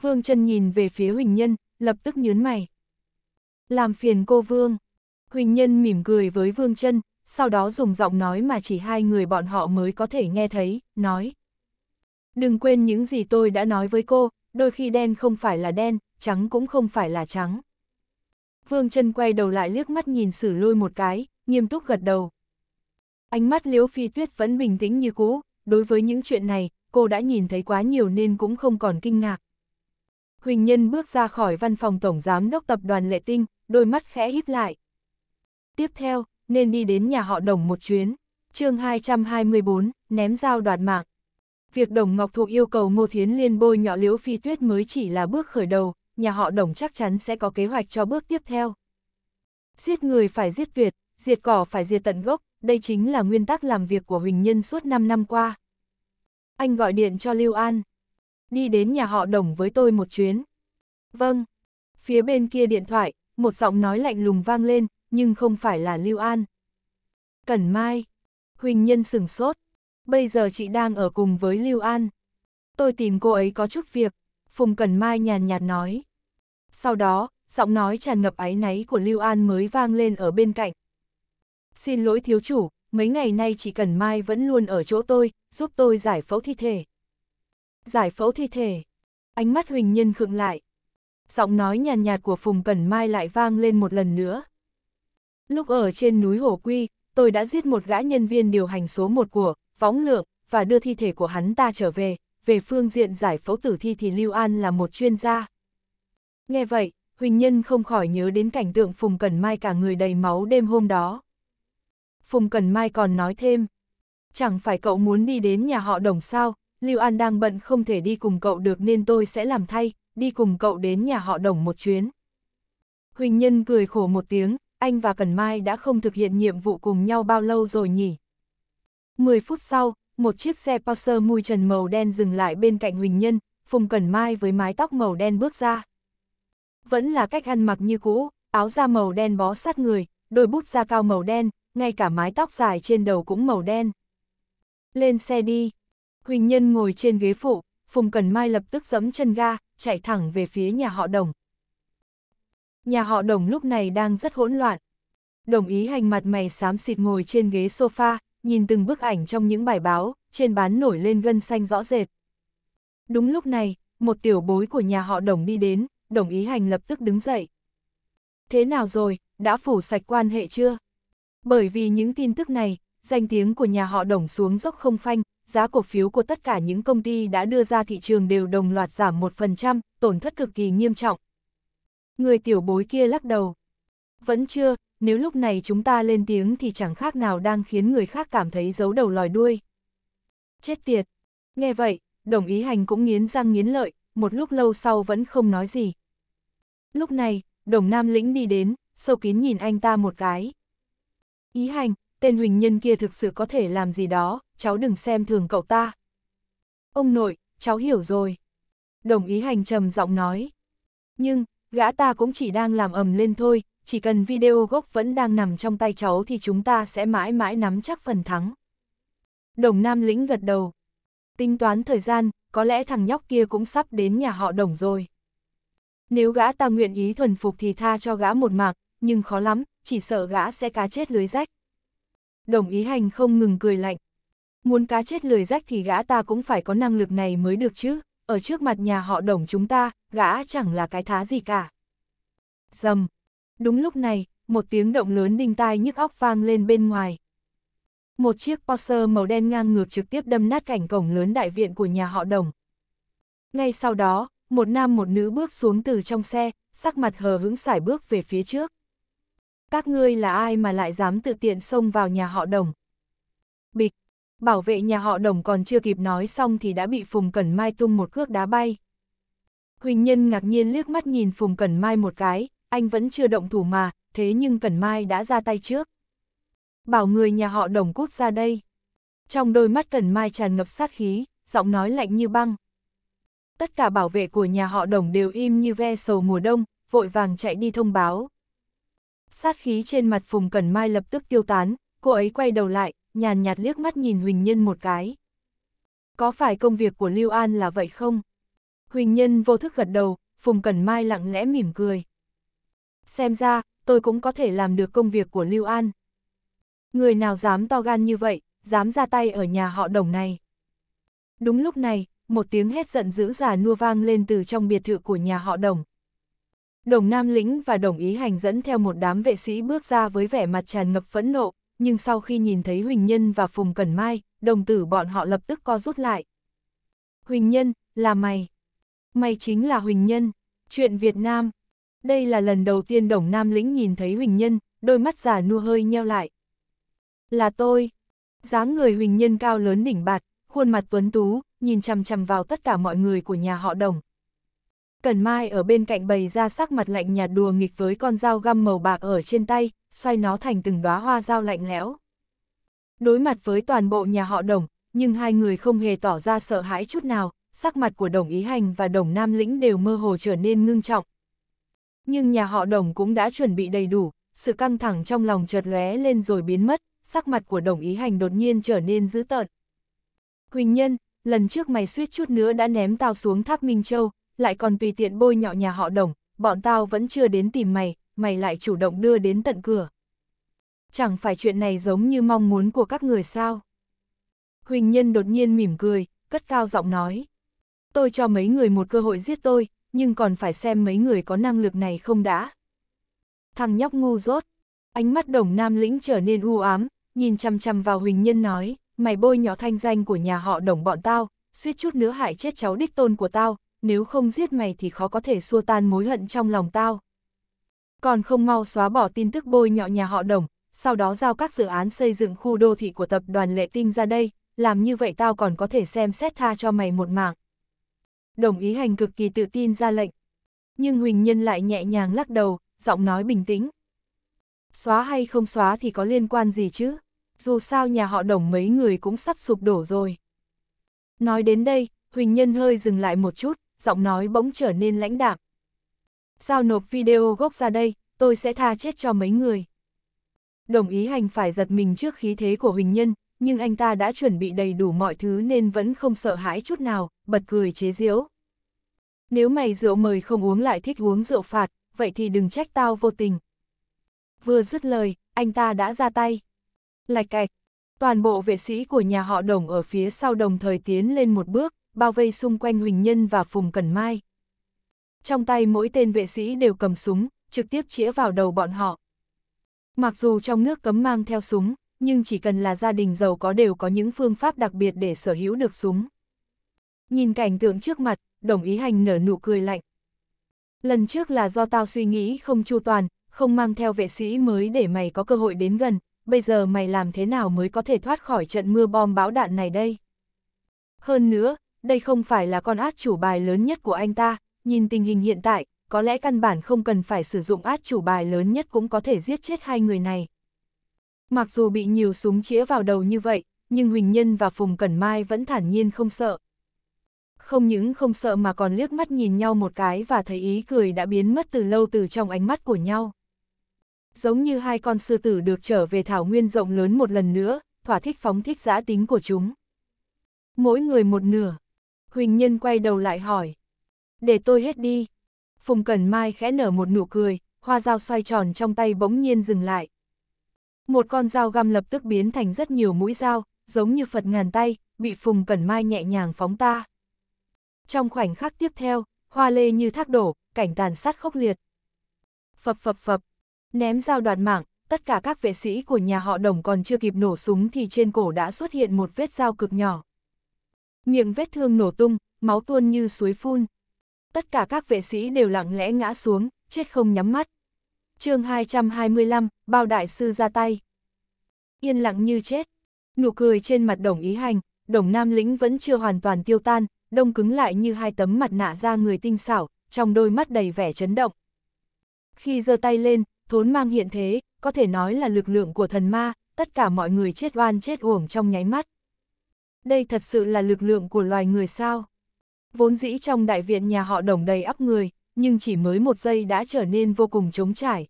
Vương Trân nhìn về phía Huỳnh Nhân, lập tức nhớn mày. Làm phiền cô Vương. Huỳnh Nhân mỉm cười với Vương Trân, sau đó dùng giọng nói mà chỉ hai người bọn họ mới có thể nghe thấy, nói. Đừng quên những gì tôi đã nói với cô, đôi khi đen không phải là đen, trắng cũng không phải là trắng. Vương Trân quay đầu lại liếc mắt nhìn sử lôi một cái, nghiêm túc gật đầu, Ánh mắt Liễu Phi Tuyết vẫn bình tĩnh như cũ, đối với những chuyện này, cô đã nhìn thấy quá nhiều nên cũng không còn kinh ngạc. Huỳnh Nhân bước ra khỏi văn phòng Tổng Giám đốc Tập đoàn Lệ Tinh, đôi mắt khẽ híp lại. Tiếp theo, nên đi đến nhà họ Đồng một chuyến. chương 224, ném dao đoạt mạng. Việc Đồng Ngọc Thụ yêu cầu Ngô Thiến Liên bôi nhọ Liễu Phi Tuyết mới chỉ là bước khởi đầu, nhà họ Đồng chắc chắn sẽ có kế hoạch cho bước tiếp theo. Giết người phải giết tuyệt, diệt cỏ phải diệt tận gốc, đây chính là nguyên tắc làm việc của Huỳnh Nhân suốt 5 năm qua. Anh gọi điện cho Lưu An. Đi đến nhà họ đồng với tôi một chuyến. Vâng. Phía bên kia điện thoại, một giọng nói lạnh lùng vang lên, nhưng không phải là Lưu An. Cẩn Mai. Huỳnh Nhân sửng sốt. Bây giờ chị đang ở cùng với Lưu An. Tôi tìm cô ấy có chút việc. Phùng Cẩn Mai nhàn nhạt nói. Sau đó, giọng nói tràn ngập áy náy của Lưu An mới vang lên ở bên cạnh xin lỗi thiếu chủ, mấy ngày nay chỉ cần Mai vẫn luôn ở chỗ tôi, giúp tôi giải phẫu thi thể. Giải phẫu thi thể. Ánh mắt Huỳnh Nhân khựng lại. Giọng nói nhàn nhạt, nhạt của Phùng Cẩn Mai lại vang lên một lần nữa. Lúc ở trên núi Hổ Quy, tôi đã giết một gã nhân viên điều hành số một của Võng Lượng và đưa thi thể của hắn ta trở về. Về phương diện giải phẫu tử thi thì Lưu An là một chuyên gia. Nghe vậy, Huỳnh Nhân không khỏi nhớ đến cảnh tượng Phùng Cẩn Mai cả người đầy máu đêm hôm đó. Phùng Cẩn Mai còn nói thêm. Chẳng phải cậu muốn đi đến nhà họ đồng sao, Lưu An đang bận không thể đi cùng cậu được nên tôi sẽ làm thay, đi cùng cậu đến nhà họ đồng một chuyến. Huỳnh Nhân cười khổ một tiếng, anh và Cẩn Mai đã không thực hiện nhiệm vụ cùng nhau bao lâu rồi nhỉ? Mười phút sau, một chiếc xe Porsche mùi trần màu đen dừng lại bên cạnh Huỳnh Nhân, Phùng Cẩn Mai với mái tóc màu đen bước ra. Vẫn là cách ăn mặc như cũ, áo da màu đen bó sát người, đôi bút da cao màu đen, ngay cả mái tóc dài trên đầu cũng màu đen. Lên xe đi. Huỳnh Nhân ngồi trên ghế phụ, Phùng Cần Mai lập tức giẫm chân ga, chạy thẳng về phía nhà họ Đồng. Nhà họ Đồng lúc này đang rất hỗn loạn. Đồng ý hành mặt mày xám xịt ngồi trên ghế sofa, nhìn từng bức ảnh trong những bài báo, trên bán nổi lên gân xanh rõ rệt. Đúng lúc này, một tiểu bối của nhà họ Đồng đi đến, Đồng ý hành lập tức đứng dậy. Thế nào rồi, đã phủ sạch quan hệ chưa? Bởi vì những tin tức này, danh tiếng của nhà họ đồng xuống dốc không phanh, giá cổ phiếu của tất cả những công ty đã đưa ra thị trường đều đồng loạt giảm 1%, tổn thất cực kỳ nghiêm trọng. Người tiểu bối kia lắc đầu. Vẫn chưa, nếu lúc này chúng ta lên tiếng thì chẳng khác nào đang khiến người khác cảm thấy giấu đầu lòi đuôi. Chết tiệt. Nghe vậy, đồng ý hành cũng nghiến răng nghiến lợi, một lúc lâu sau vẫn không nói gì. Lúc này, đồng nam lĩnh đi đến, sâu kín nhìn anh ta một cái. Ý hành, tên huỳnh nhân kia thực sự có thể làm gì đó, cháu đừng xem thường cậu ta. Ông nội, cháu hiểu rồi. Đồng ý hành trầm giọng nói. Nhưng, gã ta cũng chỉ đang làm ầm lên thôi, chỉ cần video gốc vẫn đang nằm trong tay cháu thì chúng ta sẽ mãi mãi nắm chắc phần thắng. Đồng Nam Lĩnh gật đầu. Tính toán thời gian, có lẽ thằng nhóc kia cũng sắp đến nhà họ đồng rồi. Nếu gã ta nguyện ý thuần phục thì tha cho gã một mạng, nhưng khó lắm, chỉ sợ gã sẽ cá chết lưới rách. Đồng ý hành không ngừng cười lạnh. Muốn cá chết lưới rách thì gã ta cũng phải có năng lực này mới được chứ, ở trước mặt nhà họ đồng chúng ta, gã chẳng là cái thá gì cả. Dầm. Đúng lúc này, một tiếng động lớn đinh tai nhức óc vang lên bên ngoài. Một chiếc Porsche màu đen ngang ngược trực tiếp đâm nát cảnh cổng lớn đại viện của nhà họ đồng. Ngay sau đó, một nam một nữ bước xuống từ trong xe, sắc mặt hờ hững sải bước về phía trước các ngươi là ai mà lại dám tự tiện xông vào nhà họ đồng. Bịch, bảo vệ nhà họ đồng còn chưa kịp nói xong thì đã bị Phùng Cẩn Mai tung một cước đá bay. Huỳnh Nhân ngạc nhiên liếc mắt nhìn Phùng Cẩn Mai một cái, anh vẫn chưa động thủ mà, thế nhưng Cẩn Mai đã ra tay trước. Bảo người nhà họ đồng cút ra đây. Trong đôi mắt Cẩn Mai tràn ngập sát khí, giọng nói lạnh như băng. Tất cả bảo vệ của nhà họ đồng đều im như ve sầu mùa đông, vội vàng chạy đi thông báo sát khí trên mặt Phùng Cẩn Mai lập tức tiêu tán, cô ấy quay đầu lại, nhàn nhạt liếc mắt nhìn Huỳnh Nhân một cái. Có phải công việc của Lưu An là vậy không? Huỳnh Nhân vô thức gật đầu, Phùng Cẩn Mai lặng lẽ mỉm cười. Xem ra, tôi cũng có thể làm được công việc của Lưu An. Người nào dám to gan như vậy, dám ra tay ở nhà họ đồng này. Đúng lúc này, một tiếng hét giận dữ giả nua vang lên từ trong biệt thự của nhà họ đồng, Đồng Nam Lĩnh và Đồng Ý Hành dẫn theo một đám vệ sĩ bước ra với vẻ mặt tràn ngập phẫn nộ, nhưng sau khi nhìn thấy Huỳnh Nhân và Phùng Cẩn Mai, đồng tử bọn họ lập tức co rút lại. Huỳnh Nhân, là mày. Mày chính là Huỳnh Nhân. Chuyện Việt Nam. Đây là lần đầu tiên Đồng Nam Lĩnh nhìn thấy Huỳnh Nhân, đôi mắt già nua hơi nheo lại. Là tôi. dáng người Huỳnh Nhân cao lớn đỉnh bạt, khuôn mặt tuấn tú, nhìn chằm chằm vào tất cả mọi người của nhà họ Đồng, Cần Mai ở bên cạnh bày ra sắc mặt lạnh nhạt đùa nghịch với con dao găm màu bạc ở trên tay, xoay nó thành từng đóa hoa dao lạnh lẽo. Đối mặt với toàn bộ nhà họ Đồng, nhưng hai người không hề tỏ ra sợ hãi chút nào, sắc mặt của Đồng Ý Hành và Đồng Nam Lĩnh đều mơ hồ trở nên ngưng trọng. Nhưng nhà họ Đồng cũng đã chuẩn bị đầy đủ, sự căng thẳng trong lòng chợt lóe lên rồi biến mất, sắc mặt của Đồng Ý Hành đột nhiên trở nên dữ tợn. Huỳnh Nhân, lần trước mày suýt chút nữa đã ném tao xuống tháp Minh Châu, lại còn tùy tiện bôi nhọ nhà họ đồng, bọn tao vẫn chưa đến tìm mày, mày lại chủ động đưa đến tận cửa. Chẳng phải chuyện này giống như mong muốn của các người sao? Huỳnh Nhân đột nhiên mỉm cười, cất cao giọng nói. Tôi cho mấy người một cơ hội giết tôi, nhưng còn phải xem mấy người có năng lực này không đã. Thằng nhóc ngu dốt, ánh mắt đồng nam lĩnh trở nên u ám, nhìn chăm chăm vào Huỳnh Nhân nói, mày bôi nhỏ thanh danh của nhà họ đồng bọn tao, suýt chút nữa hại chết cháu đích tôn của tao, nếu không giết mày thì khó có thể xua tan mối hận trong lòng tao. Còn không mau xóa bỏ tin tức bôi nhọ nhà họ đồng, sau đó giao các dự án xây dựng khu đô thị của tập đoàn lệ tinh ra đây, làm như vậy tao còn có thể xem xét tha cho mày một mạng. Đồng ý hành cực kỳ tự tin ra lệnh. Nhưng Huỳnh Nhân lại nhẹ nhàng lắc đầu, giọng nói bình tĩnh. Xóa hay không xóa thì có liên quan gì chứ? Dù sao nhà họ đồng mấy người cũng sắp sụp đổ rồi. Nói đến đây, Huỳnh Nhân hơi dừng lại một chút, giọng nói bỗng trở nên lãnh đạm. Sao nộp video gốc ra đây, tôi sẽ tha chết cho mấy người. Đồng ý hành phải giật mình trước khí thế của Huỳnh Nhân, nhưng anh ta đã chuẩn bị đầy đủ mọi thứ nên vẫn không sợ hãi chút nào, bật cười chế giễu. Nếu mày rượu mời không uống lại thích uống rượu phạt, vậy thì đừng trách tao vô tình. Vừa dứt lời, anh ta đã ra tay. Lạch cạch, toàn bộ vệ sĩ của nhà họ đồng ở phía sau đồng thời tiến lên một bước, bao vây xung quanh Huỳnh Nhân và Phùng Cẩn Mai. Trong tay mỗi tên vệ sĩ đều cầm súng, trực tiếp chĩa vào đầu bọn họ. Mặc dù trong nước cấm mang theo súng, nhưng chỉ cần là gia đình giàu có đều có những phương pháp đặc biệt để sở hữu được súng. Nhìn cảnh tượng trước mặt, đồng ý hành nở nụ cười lạnh. Lần trước là do tao suy nghĩ không chu toàn, không mang theo vệ sĩ mới để mày có cơ hội đến gần, bây giờ mày làm thế nào mới có thể thoát khỏi trận mưa bom bão đạn này đây? Hơn nữa, đây không phải là con át chủ bài lớn nhất của anh ta, nhìn tình hình hiện tại, có lẽ căn bản không cần phải sử dụng át chủ bài lớn nhất cũng có thể giết chết hai người này. Mặc dù bị nhiều súng chĩa vào đầu như vậy, nhưng Huỳnh Nhân và Phùng Cẩn Mai vẫn thản nhiên không sợ. Không những không sợ mà còn liếc mắt nhìn nhau một cái và thấy ý cười đã biến mất từ lâu từ trong ánh mắt của nhau. Giống như hai con sư tử được trở về thảo nguyên rộng lớn một lần nữa, thỏa thích phóng thích giã tính của chúng. Mỗi người một nửa, Huỳnh Nhân quay đầu lại hỏi. Để tôi hết đi. Phùng Cẩn Mai khẽ nở một nụ cười, hoa dao xoay tròn trong tay bỗng nhiên dừng lại. Một con dao găm lập tức biến thành rất nhiều mũi dao, giống như Phật ngàn tay, bị Phùng Cẩn Mai nhẹ nhàng phóng ta. Trong khoảnh khắc tiếp theo, hoa lê như thác đổ, cảnh tàn sát khốc liệt. Phập phập phập, ném dao đoạt mạng, tất cả các vệ sĩ của nhà họ đồng còn chưa kịp nổ súng thì trên cổ đã xuất hiện một vết dao cực nhỏ. Miệng vết thương nổ tung, máu tuôn như suối phun. Tất cả các vệ sĩ đều lặng lẽ ngã xuống, chết không nhắm mắt. chương 225, bao đại sư ra tay. Yên lặng như chết. Nụ cười trên mặt đồng ý hành, đồng nam lĩnh vẫn chưa hoàn toàn tiêu tan, đông cứng lại như hai tấm mặt nạ ra người tinh xảo, trong đôi mắt đầy vẻ chấn động. Khi giơ tay lên, thốn mang hiện thế, có thể nói là lực lượng của thần ma, tất cả mọi người chết oan chết uổng trong nháy mắt. Đây thật sự là lực lượng của loài người sao? Vốn dĩ trong đại viện nhà họ đồng đầy ấp người, nhưng chỉ mới một giây đã trở nên vô cùng trống trải.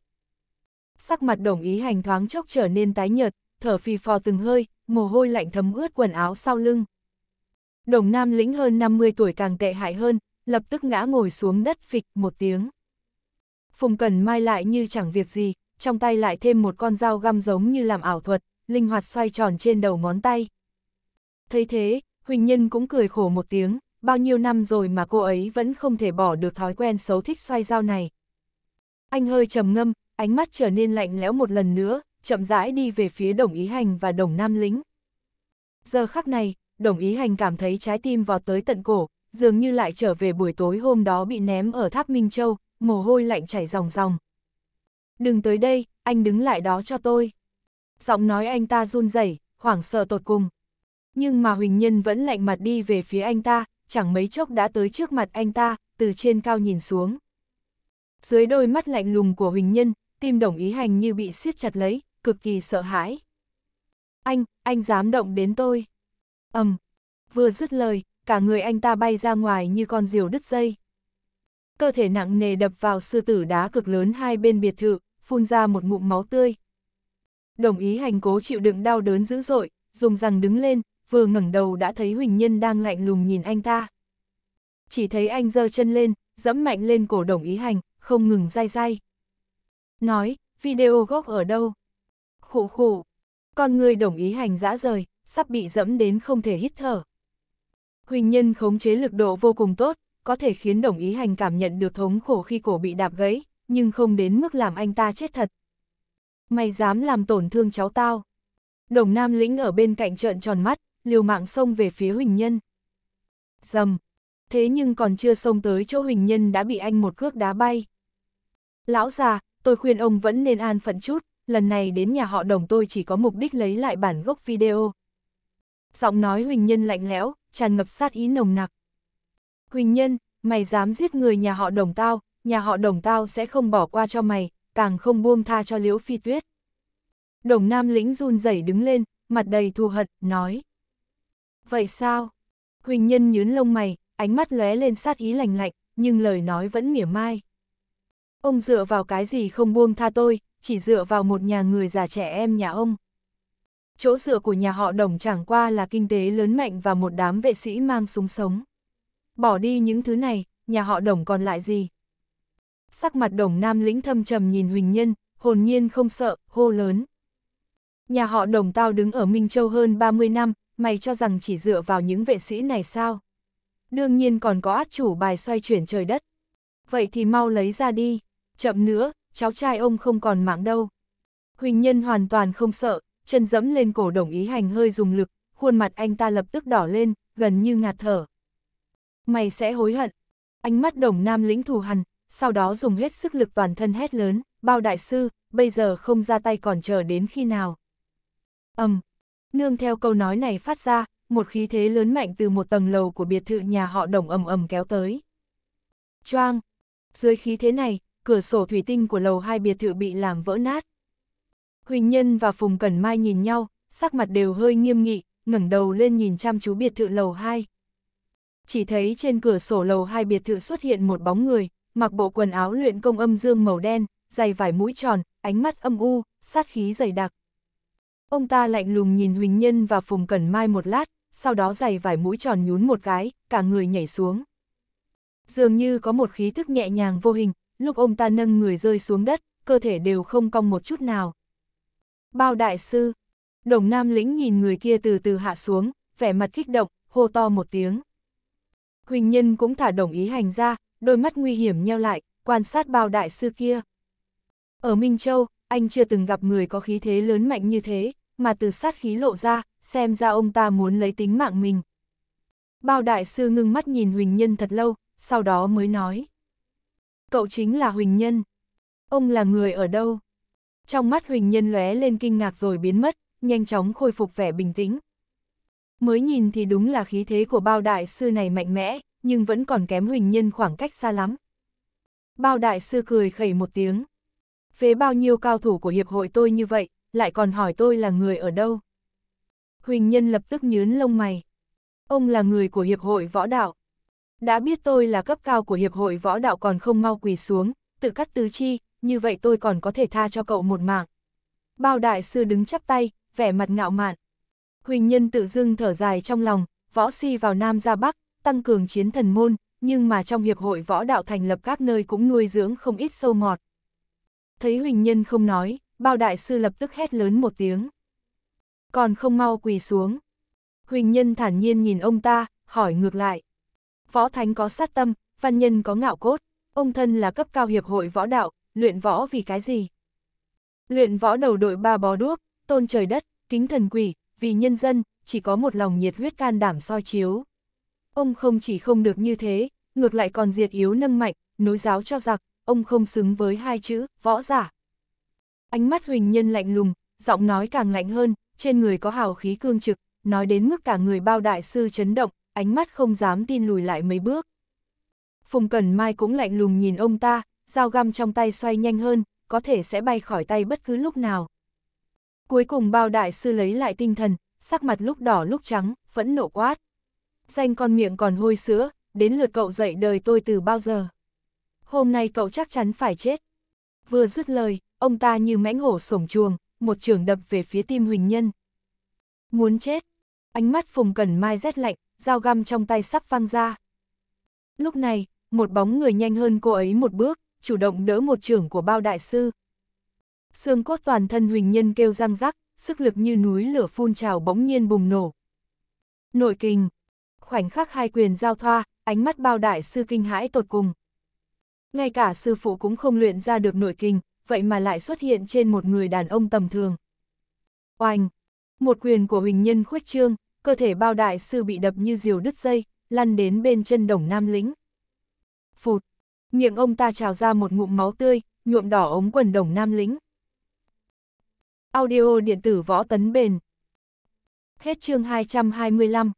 Sắc mặt đồng ý hành thoáng chốc trở nên tái nhợt, thở phì phò từng hơi, mồ hôi lạnh thấm ướt quần áo sau lưng. Đồng nam lĩnh hơn 50 tuổi càng tệ hại hơn, lập tức ngã ngồi xuống đất phịch một tiếng. Phùng Cần Mai lại như chẳng việc gì, trong tay lại thêm một con dao găm giống như làm ảo thuật, linh hoạt xoay tròn trên đầu ngón tay. Thấy thế, Huỳnh Nhân cũng cười khổ một tiếng, bao nhiêu năm rồi mà cô ấy vẫn không thể bỏ được thói quen xấu thích xoay dao này. Anh hơi trầm ngâm, ánh mắt trở nên lạnh lẽo một lần nữa, chậm rãi đi về phía đồng ý hành và đồng nam lính. Giờ khắc này, đồng ý hành cảm thấy trái tim vọt tới tận cổ, dường như lại trở về buổi tối hôm đó bị ném ở tháp Minh Châu, mồ hôi lạnh chảy ròng ròng. Đừng tới đây, anh đứng lại đó cho tôi. Giọng nói anh ta run rẩy, hoảng sợ tột cùng, nhưng mà Huỳnh Nhân vẫn lạnh mặt đi về phía anh ta, chẳng mấy chốc đã tới trước mặt anh ta, từ trên cao nhìn xuống. Dưới đôi mắt lạnh lùng của Huỳnh Nhân, tim đồng ý hành như bị siết chặt lấy, cực kỳ sợ hãi. Anh, anh dám động đến tôi. ầm, vừa dứt lời, cả người anh ta bay ra ngoài như con diều đứt dây. Cơ thể nặng nề đập vào sư tử đá cực lớn hai bên biệt thự, phun ra một ngụm máu tươi. Đồng ý hành cố chịu đựng đau đớn dữ dội, dùng răng đứng lên, vừa ngẩng đầu đã thấy Huỳnh Nhân đang lạnh lùng nhìn anh ta. Chỉ thấy anh giơ chân lên, dẫm mạnh lên cổ đồng ý hành, không ngừng dai dai. Nói, video gốc ở đâu? Khụ khụ. Con người đồng ý hành dã rời, sắp bị dẫm đến không thể hít thở. Huỳnh Nhân khống chế lực độ vô cùng tốt, có thể khiến đồng ý hành cảm nhận được thống khổ khi cổ bị đạp gãy, nhưng không đến mức làm anh ta chết thật. Mày dám làm tổn thương cháu tao. Đồng Nam Lĩnh ở bên cạnh trợn tròn mắt, liều mạng xông về phía Huỳnh Nhân. Dầm! Thế nhưng còn chưa xông tới chỗ Huỳnh Nhân đã bị anh một cước đá bay. Lão già, tôi khuyên ông vẫn nên an phận chút, lần này đến nhà họ đồng tôi chỉ có mục đích lấy lại bản gốc video. Giọng nói Huỳnh Nhân lạnh lẽo, tràn ngập sát ý nồng nặc. Huỳnh Nhân, mày dám giết người nhà họ đồng tao, nhà họ đồng tao sẽ không bỏ qua cho mày, càng không buông tha cho liễu phi tuyết. Đồng nam lĩnh run rẩy đứng lên, mặt đầy thù hận, nói. Vậy sao? Huỳnh Nhân nhướng lông mày, ánh mắt lóe lên sát ý lành lạnh, nhưng lời nói vẫn mỉa mai. Ông dựa vào cái gì không buông tha tôi, chỉ dựa vào một nhà người già trẻ em nhà ông. Chỗ dựa của nhà họ đồng chẳng qua là kinh tế lớn mạnh và một đám vệ sĩ mang súng sống. Bỏ đi những thứ này, nhà họ đồng còn lại gì? Sắc mặt đồng nam lĩnh thâm trầm nhìn Huỳnh Nhân, hồn nhiên không sợ, hô lớn. Nhà họ đồng tao đứng ở Minh Châu hơn 30 năm, mày cho rằng chỉ dựa vào những vệ sĩ này sao? Đương nhiên còn có át chủ bài xoay chuyển trời đất. Vậy thì mau lấy ra đi, chậm nữa, cháu trai ông không còn mạng đâu. Huỳnh Nhân hoàn toàn không sợ, chân dẫm lên cổ đồng ý hành hơi dùng lực, khuôn mặt anh ta lập tức đỏ lên, gần như ngạt thở. Mày sẽ hối hận. Ánh mắt đồng nam lĩnh thù hằn, sau đó dùng hết sức lực toàn thân hét lớn, bao đại sư, bây giờ không ra tay còn chờ đến khi nào. ầm, Nương theo câu nói này phát ra, một khí thế lớn mạnh từ một tầng lầu của biệt thự nhà họ đồng ầm ầm kéo tới. Choang! Dưới khí thế này, cửa sổ thủy tinh của lầu hai biệt thự bị làm vỡ nát. Huỳnh Nhân và Phùng Cẩn Mai nhìn nhau, sắc mặt đều hơi nghiêm nghị, ngẩng đầu lên nhìn chăm chú biệt thự lầu 2. Chỉ thấy trên cửa sổ lầu 2 biệt thự xuất hiện một bóng người, mặc bộ quần áo luyện công âm dương màu đen, giày vải mũi tròn, ánh mắt âm u, sát khí dày đặc. Ông ta lạnh lùng nhìn Huỳnh Nhân và Phùng Cẩn Mai một lát, sau đó giày vải mũi tròn nhún một cái, cả người nhảy xuống. Dường như có một khí thức nhẹ nhàng vô hình, lúc ông ta nâng người rơi xuống đất, cơ thể đều không cong một chút nào. Bao đại sư, đồng nam lĩnh nhìn người kia từ từ hạ xuống, vẻ mặt kích động, hô to một tiếng. Huỳnh Nhân cũng thả đồng ý hành ra, đôi mắt nguy hiểm nheo lại, quan sát bao đại sư kia. Ở Minh Châu, anh chưa từng gặp người có khí thế lớn mạnh như thế, mà từ sát khí lộ ra, xem ra ông ta muốn lấy tính mạng mình. Bao đại sư ngưng mắt nhìn Huỳnh Nhân thật lâu, sau đó mới nói. Cậu chính là Huỳnh Nhân. Ông là người ở đâu? Trong mắt Huỳnh Nhân lóe lên kinh ngạc rồi biến mất, nhanh chóng khôi phục vẻ bình tĩnh. Mới nhìn thì đúng là khí thế của bao đại sư này mạnh mẽ, nhưng vẫn còn kém Huỳnh Nhân khoảng cách xa lắm. Bao đại sư cười khẩy một tiếng. Phế bao nhiêu cao thủ của hiệp hội tôi như vậy, lại còn hỏi tôi là người ở đâu. Huỳnh Nhân lập tức nhướn lông mày. Ông là người của Hiệp hội Võ Đạo. Đã biết tôi là cấp cao của Hiệp hội Võ Đạo còn không mau quỳ xuống, tự cắt tứ chi, như vậy tôi còn có thể tha cho cậu một mạng. Bao đại sư đứng chắp tay, vẻ mặt ngạo mạn. Huỳnh Nhân tự dưng thở dài trong lòng, võ si vào Nam ra Bắc, tăng cường chiến thần môn, nhưng mà trong hiệp hội võ đạo thành lập các nơi cũng nuôi dưỡng không ít sâu mọt. Thấy Huỳnh Nhân không nói, bao đại sư lập tức hét lớn một tiếng. Còn không mau quỳ xuống. Huỳnh nhân thản nhiên nhìn ông ta, hỏi ngược lại. Võ thánh có sát tâm, văn nhân có ngạo cốt, ông thân là cấp cao hiệp hội võ đạo, luyện võ vì cái gì? Luyện võ đầu đội ba bó đuốc, tôn trời đất, kính thần quỷ, vì nhân dân, chỉ có một lòng nhiệt huyết can đảm soi chiếu. Ông không chỉ không được như thế, ngược lại còn diệt yếu nâng mạnh, nối giáo cho giặc, ông không xứng với hai chữ, võ giả. Ánh mắt Huỳnh Nhân lạnh lùng, giọng nói càng lạnh hơn, trên người có hào khí cương trực, nói đến mức cả người bao đại sư chấn động, ánh mắt không dám tin lùi lại mấy bước. Phùng Cẩn Mai cũng lạnh lùng nhìn ông ta, dao găm trong tay xoay nhanh hơn, có thể sẽ bay khỏi tay bất cứ lúc nào. Cuối cùng bao đại sư lấy lại tinh thần, sắc mặt lúc đỏ lúc trắng, phẫn nộ quát. Danh con miệng còn hôi sữa, đến lượt cậu dậy đời tôi từ bao giờ. Hôm nay cậu chắc chắn phải chết. Vừa dứt lời, ông ta như mãnh hổ sổng chuồng, một trường đập về phía tim Huỳnh Nhân. Muốn chết, ánh mắt Phùng Cẩn Mai rét lạnh, dao găm trong tay sắp văng ra. Lúc này, một bóng người nhanh hơn cô ấy một bước, chủ động đỡ một trường của bao đại sư. Xương cốt toàn thân Huỳnh Nhân kêu răng rắc, sức lực như núi lửa phun trào bỗng nhiên bùng nổ. Nội kình, khoảnh khắc hai quyền giao thoa, ánh mắt bao đại sư kinh hãi tột cùng. Ngay cả sư phụ cũng không luyện ra được nội kình, vậy mà lại xuất hiện trên một người đàn ông tầm thường. Oanh! Một quyền của Huỳnh Nhân khuếch trương, cơ thể bao đại sư bị đập như diều đứt dây, lăn đến bên chân đồng nam lính. Phụt! Miệng ông ta trào ra một ngụm máu tươi, nhuộm đỏ ống quần đồng nam lính. Audio điện tử võ tấn bền. Hết chương 225